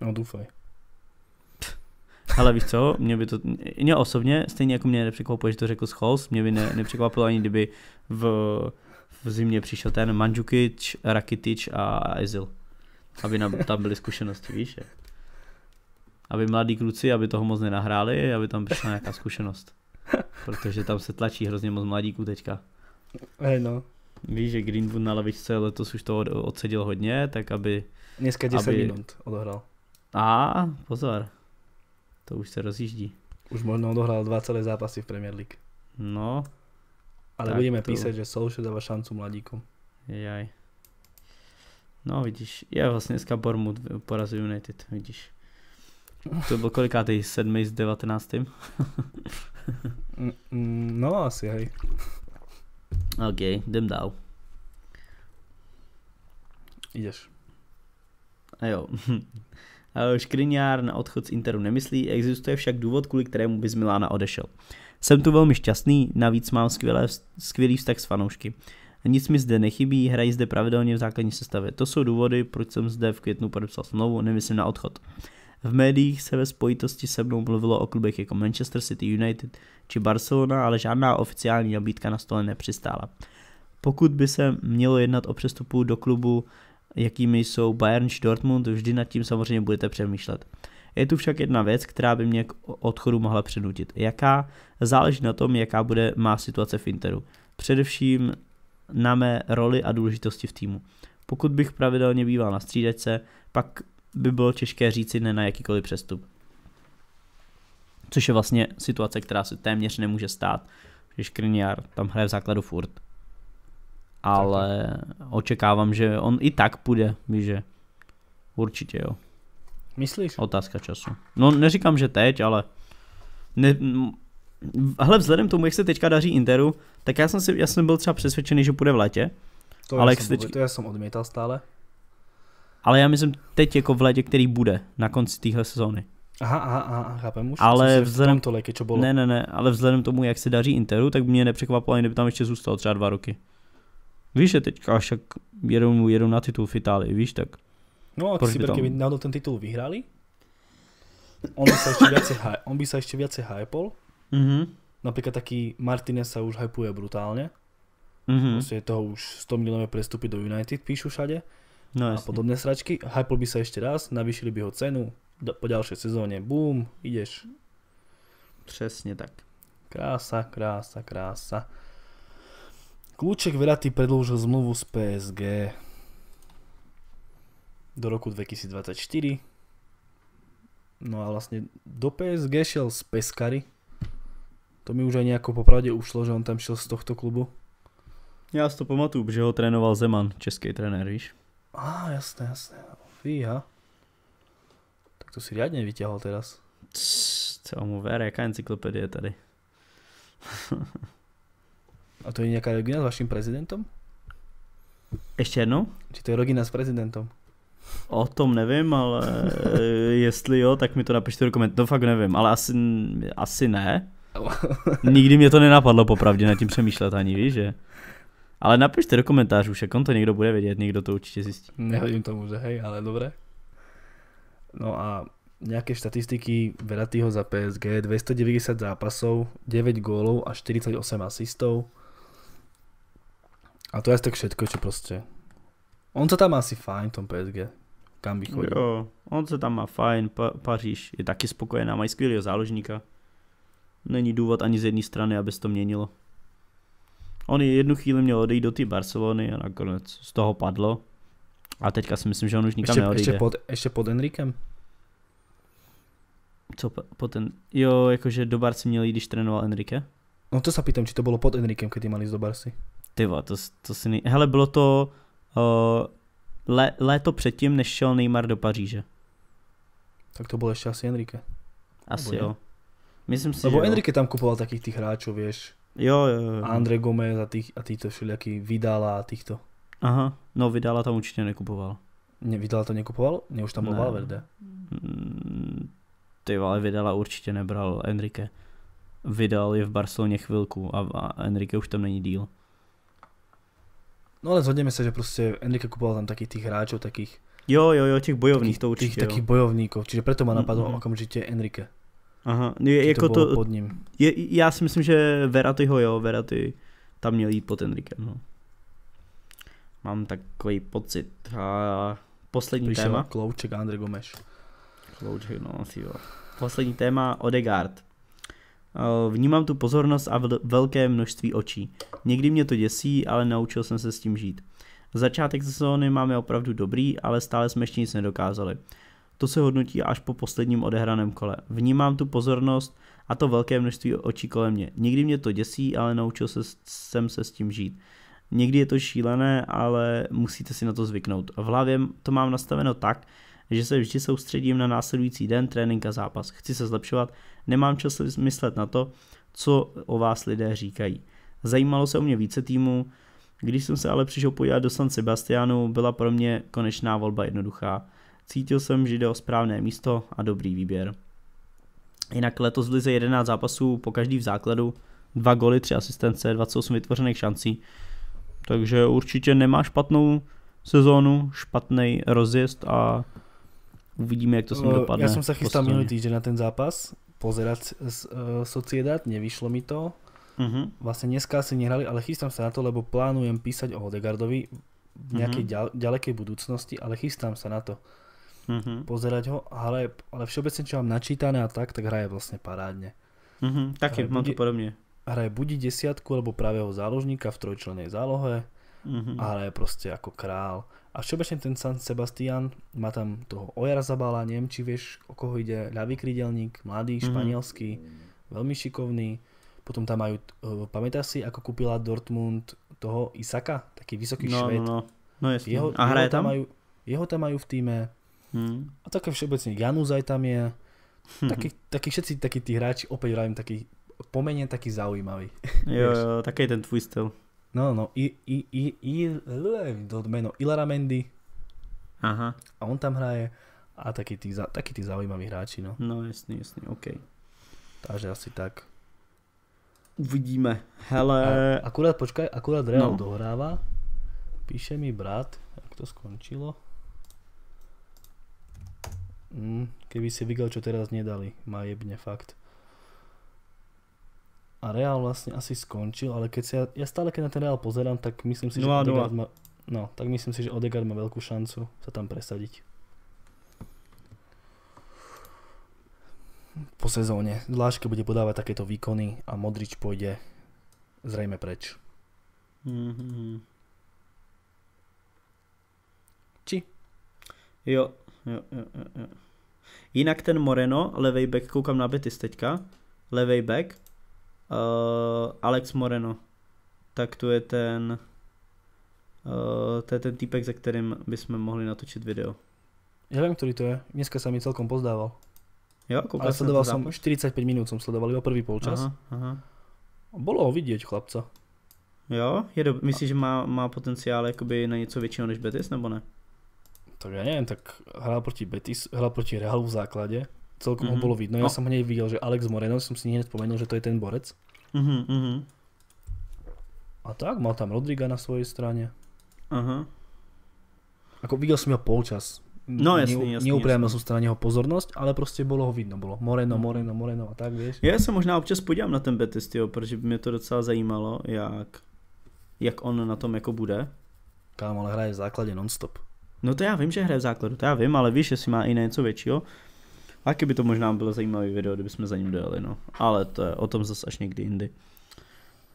No doufaj. *laughs* Ale víš co, mě by to, mě osobně, stejně jako mě nepřekvapuje, že to řekl Scholes, mě by ne, nepřekvapilo ani kdyby v, v zimě přišel ten Mandžukic, Rakitic a Ezil. Aby na, tam byly zkušenosti, víš. Je. Aby mladí kluci, aby toho moc nenahráli, aby tam přišla nějaká zkušenost. Protože tam se tlačí hrozně moc mladíků teďka. *laughs* No. Víš, že Greenwood na lavičce letos už to odseděl hodně, tak aby... Dneska 10 aby... minut odohral A pozor, to už se rozjíždí. Už možná odohral dva celé zápasy v Premier League. No. Ale budeme to... písať, že Solskjaer dává šancu mladíkom. Jaj. No vidíš, já vlastně dneska Bormut porazil United, vidíš. To byl kolikátý, sedmý s devatenáctým? *laughs* Mm, mm, no asi, hej. Ok, jdem dál. Jdeš. A jo. *laughs* Škriňár na odchod z Interu nemyslí, existuje však důvod, kvůli kterému by z Milána odešel. Jsem tu velmi šťastný, navíc mám skvělé, skvělý vztah s fanoušky. Nic mi zde nechybí, hrají zde pravidelně v základní sestavě. To jsou důvody, proč jsem zde v květnu podepsal smlouvu, nemyslím na odchod. V médiích se ve spojitosti se mnou mluvilo o klubech jako Manchester City United či Barcelona, ale žádná oficiální nabídka na stole nepřistála. Pokud by se mělo jednat o přestupu do klubu, jakými jsou Bayern či Dortmund, vždy nad tím samozřejmě budete přemýšlet. Je tu však jedna věc, která by mě k odchodu mohla přinutit. Jaká? Záleží na tom, jaká bude má situace v Interu. Především na mé roli a důležitosti v týmu. Pokud bych pravidelně býval na střídečce, pak by bylo těžké říci ne na jakýkoliv přestup. Což je vlastně situace, která se téměř nemůže stát, když Škriniar tam hraje v základu furt. Ale tak. očekávám, že on i tak půjde, že určitě jo. Myslíš? Otázka času. No neříkám, že teď, ale ne, hele, vzhledem tomu, jak se teďka daří Interu, tak já jsem, si, já jsem byl třeba přesvědčený, že půjde v létě. To, ale já, jsem, teď... to já jsem odmítal stále. Ale já myslím teď jako v létě, který bude na konci téhle sezóny. Aha, aha, aha, chápem už. Ale vzhledem, tolik, čo bylo. Ne, ne, ne, ale vzhledem tomu, jak se daří Interu, tak mě nepřekvapilo, ani kdyby tam ještě zůstal třeba dva roky. Víš, že až však jedou, jedou na titul v Itálii, víš, tak. No a si ber, keby ten titul vyhráli, on by se ještě více on by sa ešte viacej hypol. Mm -hmm. Například taký Martinez se už hypuje brutálně. Mm -hmm. Proste toho už 100 milionové přestupy do United píšu všade no, a podobné sračky. Hypol by sa ešte raz, navýšili by ho cenu, po ďalšej sezóne, boom, ideš. Přesně tak. Krása, krása, krása. Kľúček Verati predlúžil zmluvu z PSG do roku 2024. No a vlastne do PSG šel z Peskary. To mi už aj nejako popravde ušlo, že on tam šel z tohto klubu. Já si to pamatuju, že ho trénoval Zeman, český trenér, víš? Á, ah, jasné, jasné. Fíha. Tak to si riadne vyťahol teraz. To mu ver, jaká encyklopedie tady. *laughs* A to je nějaká rodina s vaším prezidentom? Ještě jednou? Či to je rodina s prezidentom? O tom nevím, ale *laughs* jestli jo, tak mi to napište do komentářů. To no, fakt nevím, ale asi, asi ne. *laughs* Nikdy mě to nenapadlo popravdě na tím přemýšlet ani, víš, že? Ale napište do komentářů, však on to někdo bude vědět, někdo to určitě zjistí. Nehodím tomu, že hej, ale dobré. No a nějaké statistiky Veratýho za PSG, 290 zápasov, 9 gólov a 48 asistov. A to je tak všetko, čo prostě. On se tam asi fajn v tom PSG. Kam by chodil. Jo, on se tam má fajn, pa- Paříž je taky spokojená, mají skvělého záložníka. Není důvod ani z jedné strany, aby se to měnilo. On jednu chvíli měl odejít do té Barcelony a nakonec z toho padlo. A teďka si myslím, že on už nikam ještě, neodejde. Ještě pod, ještě pod Enrikem? Co ten... Jo, jakože do Barcy měl jít, když trénoval Enrique? No to se pýtám, či to bylo pod Enrikem, když mali do Barcy. Ty to, to si ne... Hele, bylo to uh, lé, léto předtím, než šel Neymar do Paříže. Tak to bylo ještě asi Enrique. Asi Nebo jo. Ne? Myslím si, Nebo že Enrique tam kupoval takých těch hráčů, víš. Jo, jo, jo. Andre Gomez a, tých, a týto všelijaký Vidala a týchto. Aha, no Vidala tam určitě nekupoval. Ne, Vidala to nekupoval? Ne, už tam byl ne. Valverde. Mm, ty ale Vidala určitě nebral Enrique. Vidal je v Barceloně chvilku a, a Enrique už tam není díl. No ale zhodněme se, že prostě Enrique kupoval tam takých těch hráčů, takých... Jo, jo, jo, těch bojovných to určitě. Těch takých bojovníků, čiže proto má napadlo mm, -hmm. okamžitě Enrique. Aha, no je, jako to, to pod ním. Je, já si myslím, že ho jo, Veraty tam měl jít pod Enrikem. No. Mám takový pocit. A poslední Přišel téma. Klouček Andre Gomes. Klouček, no asi jo. Poslední téma Odegaard. Eh, vnímám tu pozornost a velké množství očí. Někdy mě to děsí, ale naučil jsem se s tím žít. Začátek sezóny máme opravdu dobrý, ale stále jsme ještě nic nedokázali. To se hodnotí až po posledním odehraném kole. Vnímám tu pozornost a to velké množství očí kolem mě. Někdy mě to děsí, ale naučil se, jsem se s tím žít. Někdy je to šílené, ale musíte si na to zvyknout. V hlavě to mám nastaveno tak, že se vždy soustředím na následující den, trénink a zápas. Chci se zlepšovat, nemám čas myslet na to, co o vás lidé říkají. Zajímalo se o mě více týmu, když jsem se ale přišel podívat do San Sebastianu, byla pro mě konečná volba jednoduchá. Cítil jsem, že jde o správné místo a dobrý výběr. Jinak letos v lize 11 zápasů, po každý v základu, dva goly, tři asistence, 28 vytvořených šancí. Takže určitě nemá špatnou sezónu, špatný rozjezd a uvidíme, jak to s ním eh, dopadne. Já jsem se chystal minulý týden na ten zápas, pozerať uh, eh, Sociedad, nevyšlo mi to. Uh-huh. Vlastně dneska si nehrali, ale chystám se na to, lebo plánujem písať o Odegardovi v mhm. nějaké uh-huh. ďalekej budoucnosti, ale chystám se na to mm-hmm. pozerať ho, ale, ale všeobecne, čo mám načítané a tak, tak hraje vlastne parádne. Mm-hmm, taky, mám to podobne. Hraje buď desiatku, alebo pravého záložníka v trojčlenej zálohe mm-hmm. a hraje proste ako král. A všeobecne ten San Sebastian má tam toho Ojar Zabala, neviem, či vieš, o koho ide, ľavý krydelník, mladý, mm-hmm. veľmi šikovný. Potom tam majú, uh, pamätáš si, ako kúpila Dortmund toho Isaka, taký vysoký no, no šved. No, no, no Jeho, a hraje jeho tam? Majú, jeho tam majú v týme, Hmm. A také všeobecne Januzaj tam je. Taký hmm. taký všetci takí tí hráči, opäť vravím, taký pomene taký zaujímavý. Jo, jo, taký ten tvůj styl. No, no, i, i, i, i, to meno Ilara Mendy. Aha. A on tam hraje. A taký tí, taký tí zaujímaví hráči, no. No, jasný, jasný, OK. Takže asi tak. Uvidíme. Hele. A, akurát, počkaj, akurát Real no. dohráva. Píše mi brat, jak to skončilo. Mm, keby si videl, čo teraz nedali. Má jebne, fakt. A Real vlastne asi skončil, ale keď sa, ja, stále keď na ten Real pozerám, tak myslím si, že Odegaard má, no, tak myslím si, že Odegaard má veľkú šancu sa tam presadiť. Po sezóne. Dláške bude podávať takéto výkony a Modrič pôjde zrejme preč. Mm-hmm. Či? Jo, jo, jo, Jinak ten Moreno, levej back, koukám na Betis teďka, levej back, uh, Alex Moreno, tak to je ten, uh, to je ten týpek, za kterým bychom mohli natočit video. Já vím, který to je, dneska jsem mi celkom pozdával. Jo, koukal Ale sledoval jsem, 45 minut jsem sledoval, jeho první polčas. Aha, aha. Bolo ho vidět, chlapca. Jo, je do... myslíš, že má, má potenciál jakoby na něco většího než Betis, nebo ne? tak ja neviem, tak hral proti Betis, hral proti Realu v základe, celkom mm-hmm. ho mhm. bolo vidno, ja no. som hneď videl, že Alex Moreno, som si hneď spomenul, že to je ten borec. Mm-hmm. A tak, mal tam Rodriga na svojej strane. Uh-huh. Ako videl som ho polčas. No jasný, jasný, som jsem straně jeho pozornost, ale prostě bylo ho vidno, bylo Moreno, mhm. Moreno, Moreno a tak, víš. Já sa možná občas podívam na ten Betis, tyjo, protože by mě to docela zajímalo, jak, jak on na tom jako bude. Kámo, ale hraje v základě nonstop. No to já vím, že hraje v základu, to já vím, ale víš, jestli má i něco většího. Taky by to možná bylo zajímavý video, kdyby jsme za ním dojeli, no. Ale to je o tom zase až někdy jindy.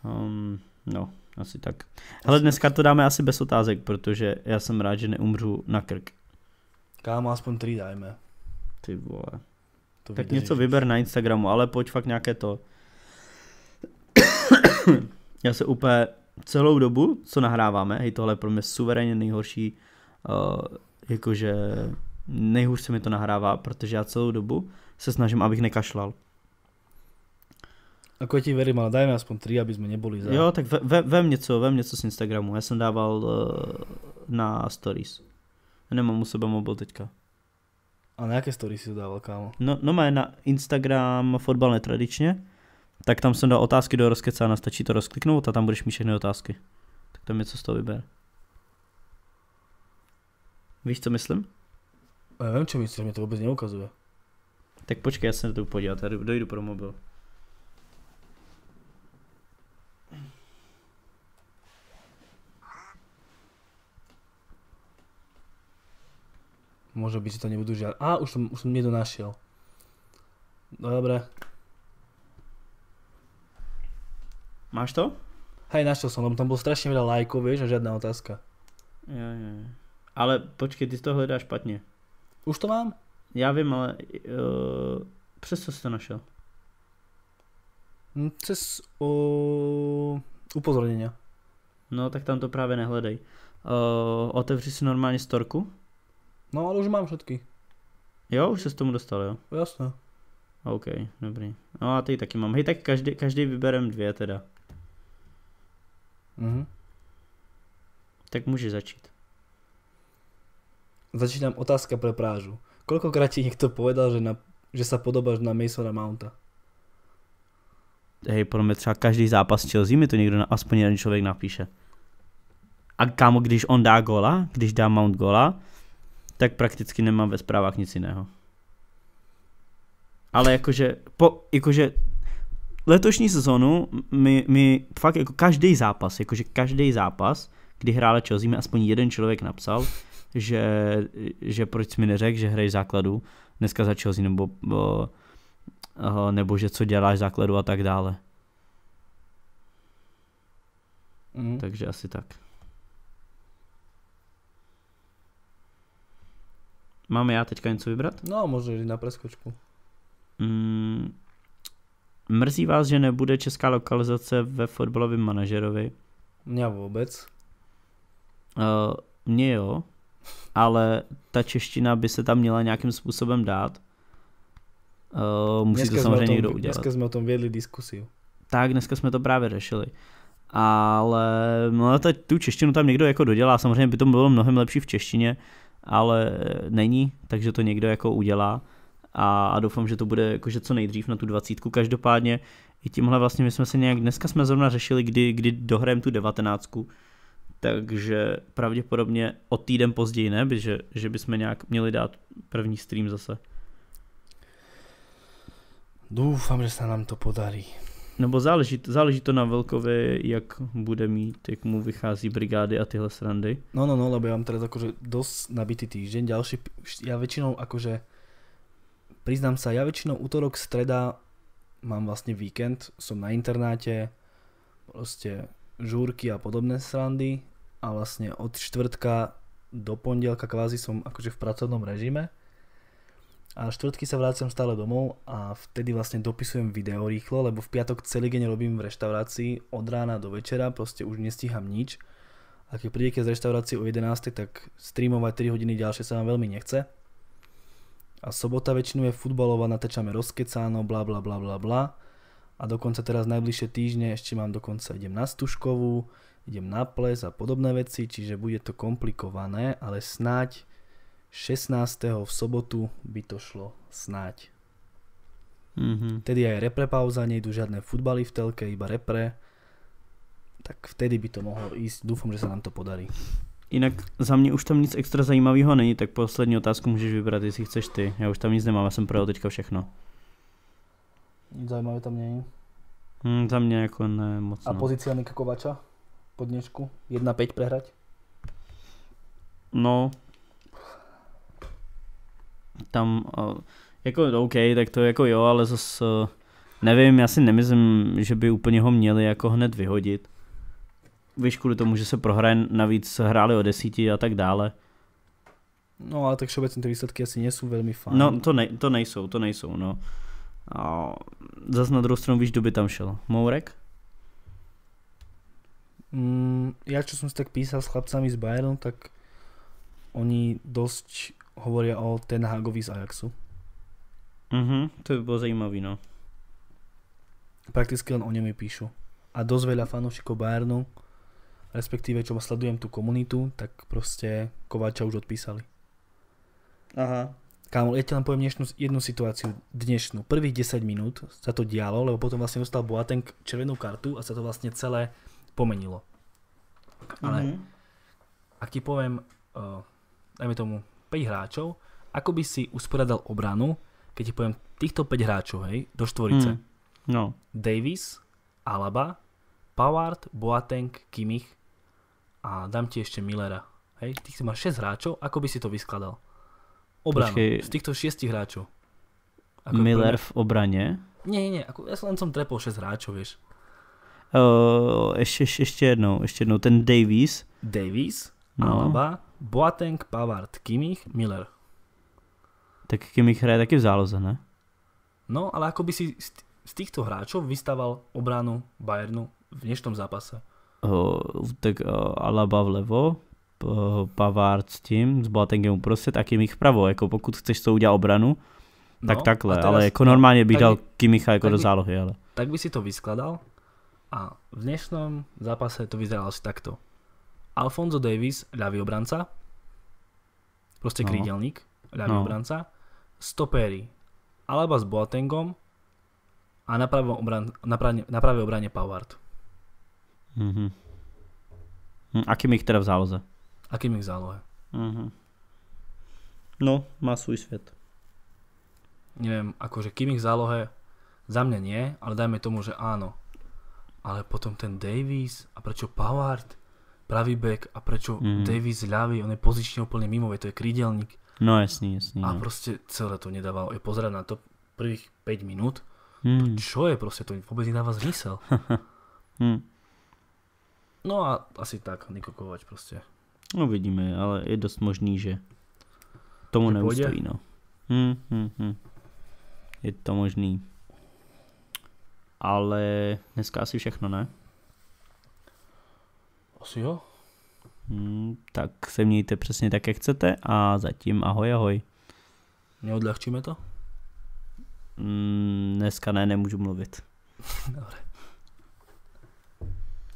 Um, no, asi tak. Ale dneska to dáme asi bez otázek, protože já jsem rád, že neumřu na krk. Kámo, aspoň tři dajme. Ty vole. To tak vydržíš. něco vyber na Instagramu, ale pojď fakt nějaké to. *coughs* já se úplně celou dobu, co nahráváme, hej, tohle je pro mě suverénně nejhorší uh, jakože nejhůř se mi to nahrává, protože já celou dobu se snažím, abych nekašlal. Ako ti verím, ale dajme aspoň tři, aby jsme neboli za... Jo, tak ve, ve, vem něco, vem něco z Instagramu. Já jsem dával uh, na stories. Já nemám u sebe mobil teďka. A na jaké stories jsi dával, kámo? No, no má na Instagram fotbal netradičně, tak tam jsem dal otázky do rozkecána, stačí to rozkliknout a tam budeš mít všechny otázky. Tak tam něco z toho vyber. Víš, co myslím? Já nevím, co myslím, mě to vůbec neukazuje. Tak počkej, já se na to podívat, já dojdu pro mobil. Možná by si to nebudu žádat. A, už jsem už jsem niekto našel. No Dobré. Máš to? Hej, našel jsem. tam bylo strašně veľa lajkov, víš, a žádná otázka. Jo, jo, jo. Ale počkej, ty to hledáš špatně. Už to mám? Já vím, ale uh, přes co jsi to našel? Hm, přes uh, upozornění. No, tak tam to právě nehledej. Uh, otevři si normálně storku? No, ale už mám všetky. Jo, už se s tomu dostal, jo? Jasně. OK, dobrý. No a ty taky mám. Hej, tak každý, každý vyberem dvě teda. Mhm. Tak může začít začínám otázka pre prážu. Koľkokrát ti někdo povedal, že, na, že sa podobáš na Masona Mounta? Hej, podle mě třeba každý zápas Chelsea mi to někdo, aspoň jeden člověk napíše. A kámo, když on dá gola, když dá Mount gola, tak prakticky nemám ve zprávách nic jiného. Ale jakože, po, jakože letošní sezonu mi, mi fakt jako každý zápas, jakože každý zápas, kdy hrála Chelsea, mi aspoň jeden člověk napsal, že, že proč jsi mi neřekl, že hrají základu dneska za Chelsea, nebo, nebo, eh, nebo že co děláš základu a tak dále. Mm. Takže asi tak. Máme já teďka něco vybrat? No, možná na preskočku. Mm, mrzí vás, že nebude česká lokalizace ve fotbalovém manažerovi? Já vůbec. Uh, eh, mě jo, ale ta čeština by se tam měla nějakým způsobem dát. Uh, musí dneska to samozřejmě tom, někdo udělat. Dneska jsme o tom vědli diskusi. Tak, dneska jsme to právě řešili. Ale no, ta, tu češtinu tam někdo jako dodělá, samozřejmě by to bylo mnohem lepší v češtině, ale není, takže to někdo jako udělá a, a doufám, že to bude jakože co nejdřív na tu dvacítku. Každopádně i tímhle vlastně my jsme se nějak, dneska jsme zrovna řešili, kdy, kdy dohrajeme tu devatenáctku, takže pravděpodobně o týden později ne, že, že bychom nějak měli dát první stream zase. Doufám, že se nám to podarí. Nebo záleží, záleží to na Velkovi, jak bude mít, jak mu vychází brigády a tyhle srandy. No, no, no, lebo já mám teda jakože dost nabitý týden, další. Já většinou, jakože, přiznám se, já většinou útorok, streda mám vlastně víkend, jsem na internáte, prostě žúrky a podobné srandy a vlastne od čtvrtka do pondelka kvázi som akože v pracovnom režime a štvrtky sa vrácem stále domov a vtedy vlastne dopisujem video rýchlo, lebo v piatok celý deň robím v reštaurácii od rána do večera, proste už nestíham nič a keď príde keď z reštaurácie o 11, tak streamovať 3 hodiny ďalšie sa vám veľmi nechce a sobota väčšinou je futbalová, natáčame rozkecáno, bla bla bla bla bla a dokonca teraz najbližšie týždne ešte mám dokonca, idem na stužkovú, idem na ples a podobné veci, čiže bude to komplikované, ale snáď 16. v sobotu by to šlo snáď. Mm-hmm. Tedy aj repre pauza, nejdu žiadne futbaly v telke, iba repre. Tak vtedy by to mohlo ísť, dúfam, že sa nám to podarí. Jinak za mě už tam nic extra zajímavého není, tak poslední otázku můžeš vybrat, jestli chceš ty. Já už tam nic nemám, já jsem pro teďka všechno. Nic zajímavé tam není. Hmm, za mě jako ne moc. A pozice Nika Kovača po dnešku? 1-5 prehrať? No. Tam, jako OK, tak to jako jo, ale zase nevím, já si nemyslím, že by úplně ho měli jako hned vyhodit. Víš, kvůli tomu, že se prohraje, navíc hráli o desíti a tak dále. No ale tak všeobecně ty výsledky asi nejsou velmi fajn. No to, ne, to nejsou, to nejsou, no. A zase na druhou stranu víš, kdo by tam šel? Mourek? Mm, já, co jsem si tak písal s chlapcami z Bayernu, tak oni dost hovoria o Ten Hagovi z Ajaxu. Mhm, to by bylo zajímavý, no. Prakticky jen o nemi píšu. A dost veľa fanúšikov Bayernu, respektive, čo sledujem tu komunitu, tak prostě Kováča už odpísali. Aha, Kámo, ja ti len poviem dnešnú, jednu situáciu, dnešnú, prvých 10 minút sa to dialo, lebo potom vlastne dostal Boateng červenú kartu a sa to vlastne celé pomenilo. Ale mm-hmm. ak ti poviem, uh, dajme tomu 5 hráčov, ako by si usporiadal obranu, keď ti poviem týchto 5 hráčov, hej, do štvorice. Mm. No. Davis, Alaba, Powart, Boateng, Kimich a dám ti ešte Millera. Hej, ty si máš 6 hráčov, ako by si to vyskladal? obranu Počkej. z týchto šiestich hráčov. Ako Miller v obrane? Nie, nie, nie, ako, ja som len som trepol šest hráčov, vieš. Uh, ještě, ešte, ještě jednou, ešte jednou, ten Davies. Davies, no. Alaba, Boateng, Pavard, Kimich, Miller. Tak Kimich hraje taky v záloze, ne? No, ale ako by si z týchto hráčov vystával obranu Bayernu v dnešnom zápase? Uh, tak uh, Alaba vlevo, Pavard s tím, s Boatengem uprostřed a Kimich vpravo, jako pokud chceš to udělat obranu, no, tak takhle, teraz, ale jako normálně bych dal Kimicha jako do zálohy, ale. Tak by si to vyskladal a v dnešnom zápase to vyzeralo asi takto. Alfonso Davis, ľavý obranca, proste no. krídelník, ľavý no. obranca, stopéry, Alaba s Boatengom a na, pravom obran, obraně pravne, na pravé obrane Pavard. Mhm. Hm, a Kimich teda v záloze? a ich zálohe. Uh-huh. Mhm. No, má svoj svět. Neviem, akože kým ich zálohe za mňa nie, ale dajme tomu, že áno. Ale potom ten Davies a prečo Pavard, pravý back a prečo mm. Davies ľavý, on je pozične úplne mimo, je to je krídelník. No jasný, jasný. A no. proste prostě celé to nedávalo. Je pozerať na to prvých 5 minút, mm. to čo je prostě, to vôbec nedáva zmysel. *laughs* mm. No a asi tak, Niko Kovač prostě. No vidíme, ale je dost možný, že tomu neustojí, no. Hm hm hm. Je to možný. Ale dneska asi všechno, ne? Asi jo. Hm, tak se mějte přesně tak, jak chcete a zatím ahoj, ahoj. Neodlehčíme to? Hm, dneska ne, nemůžu mluvit. *laughs* Dobre.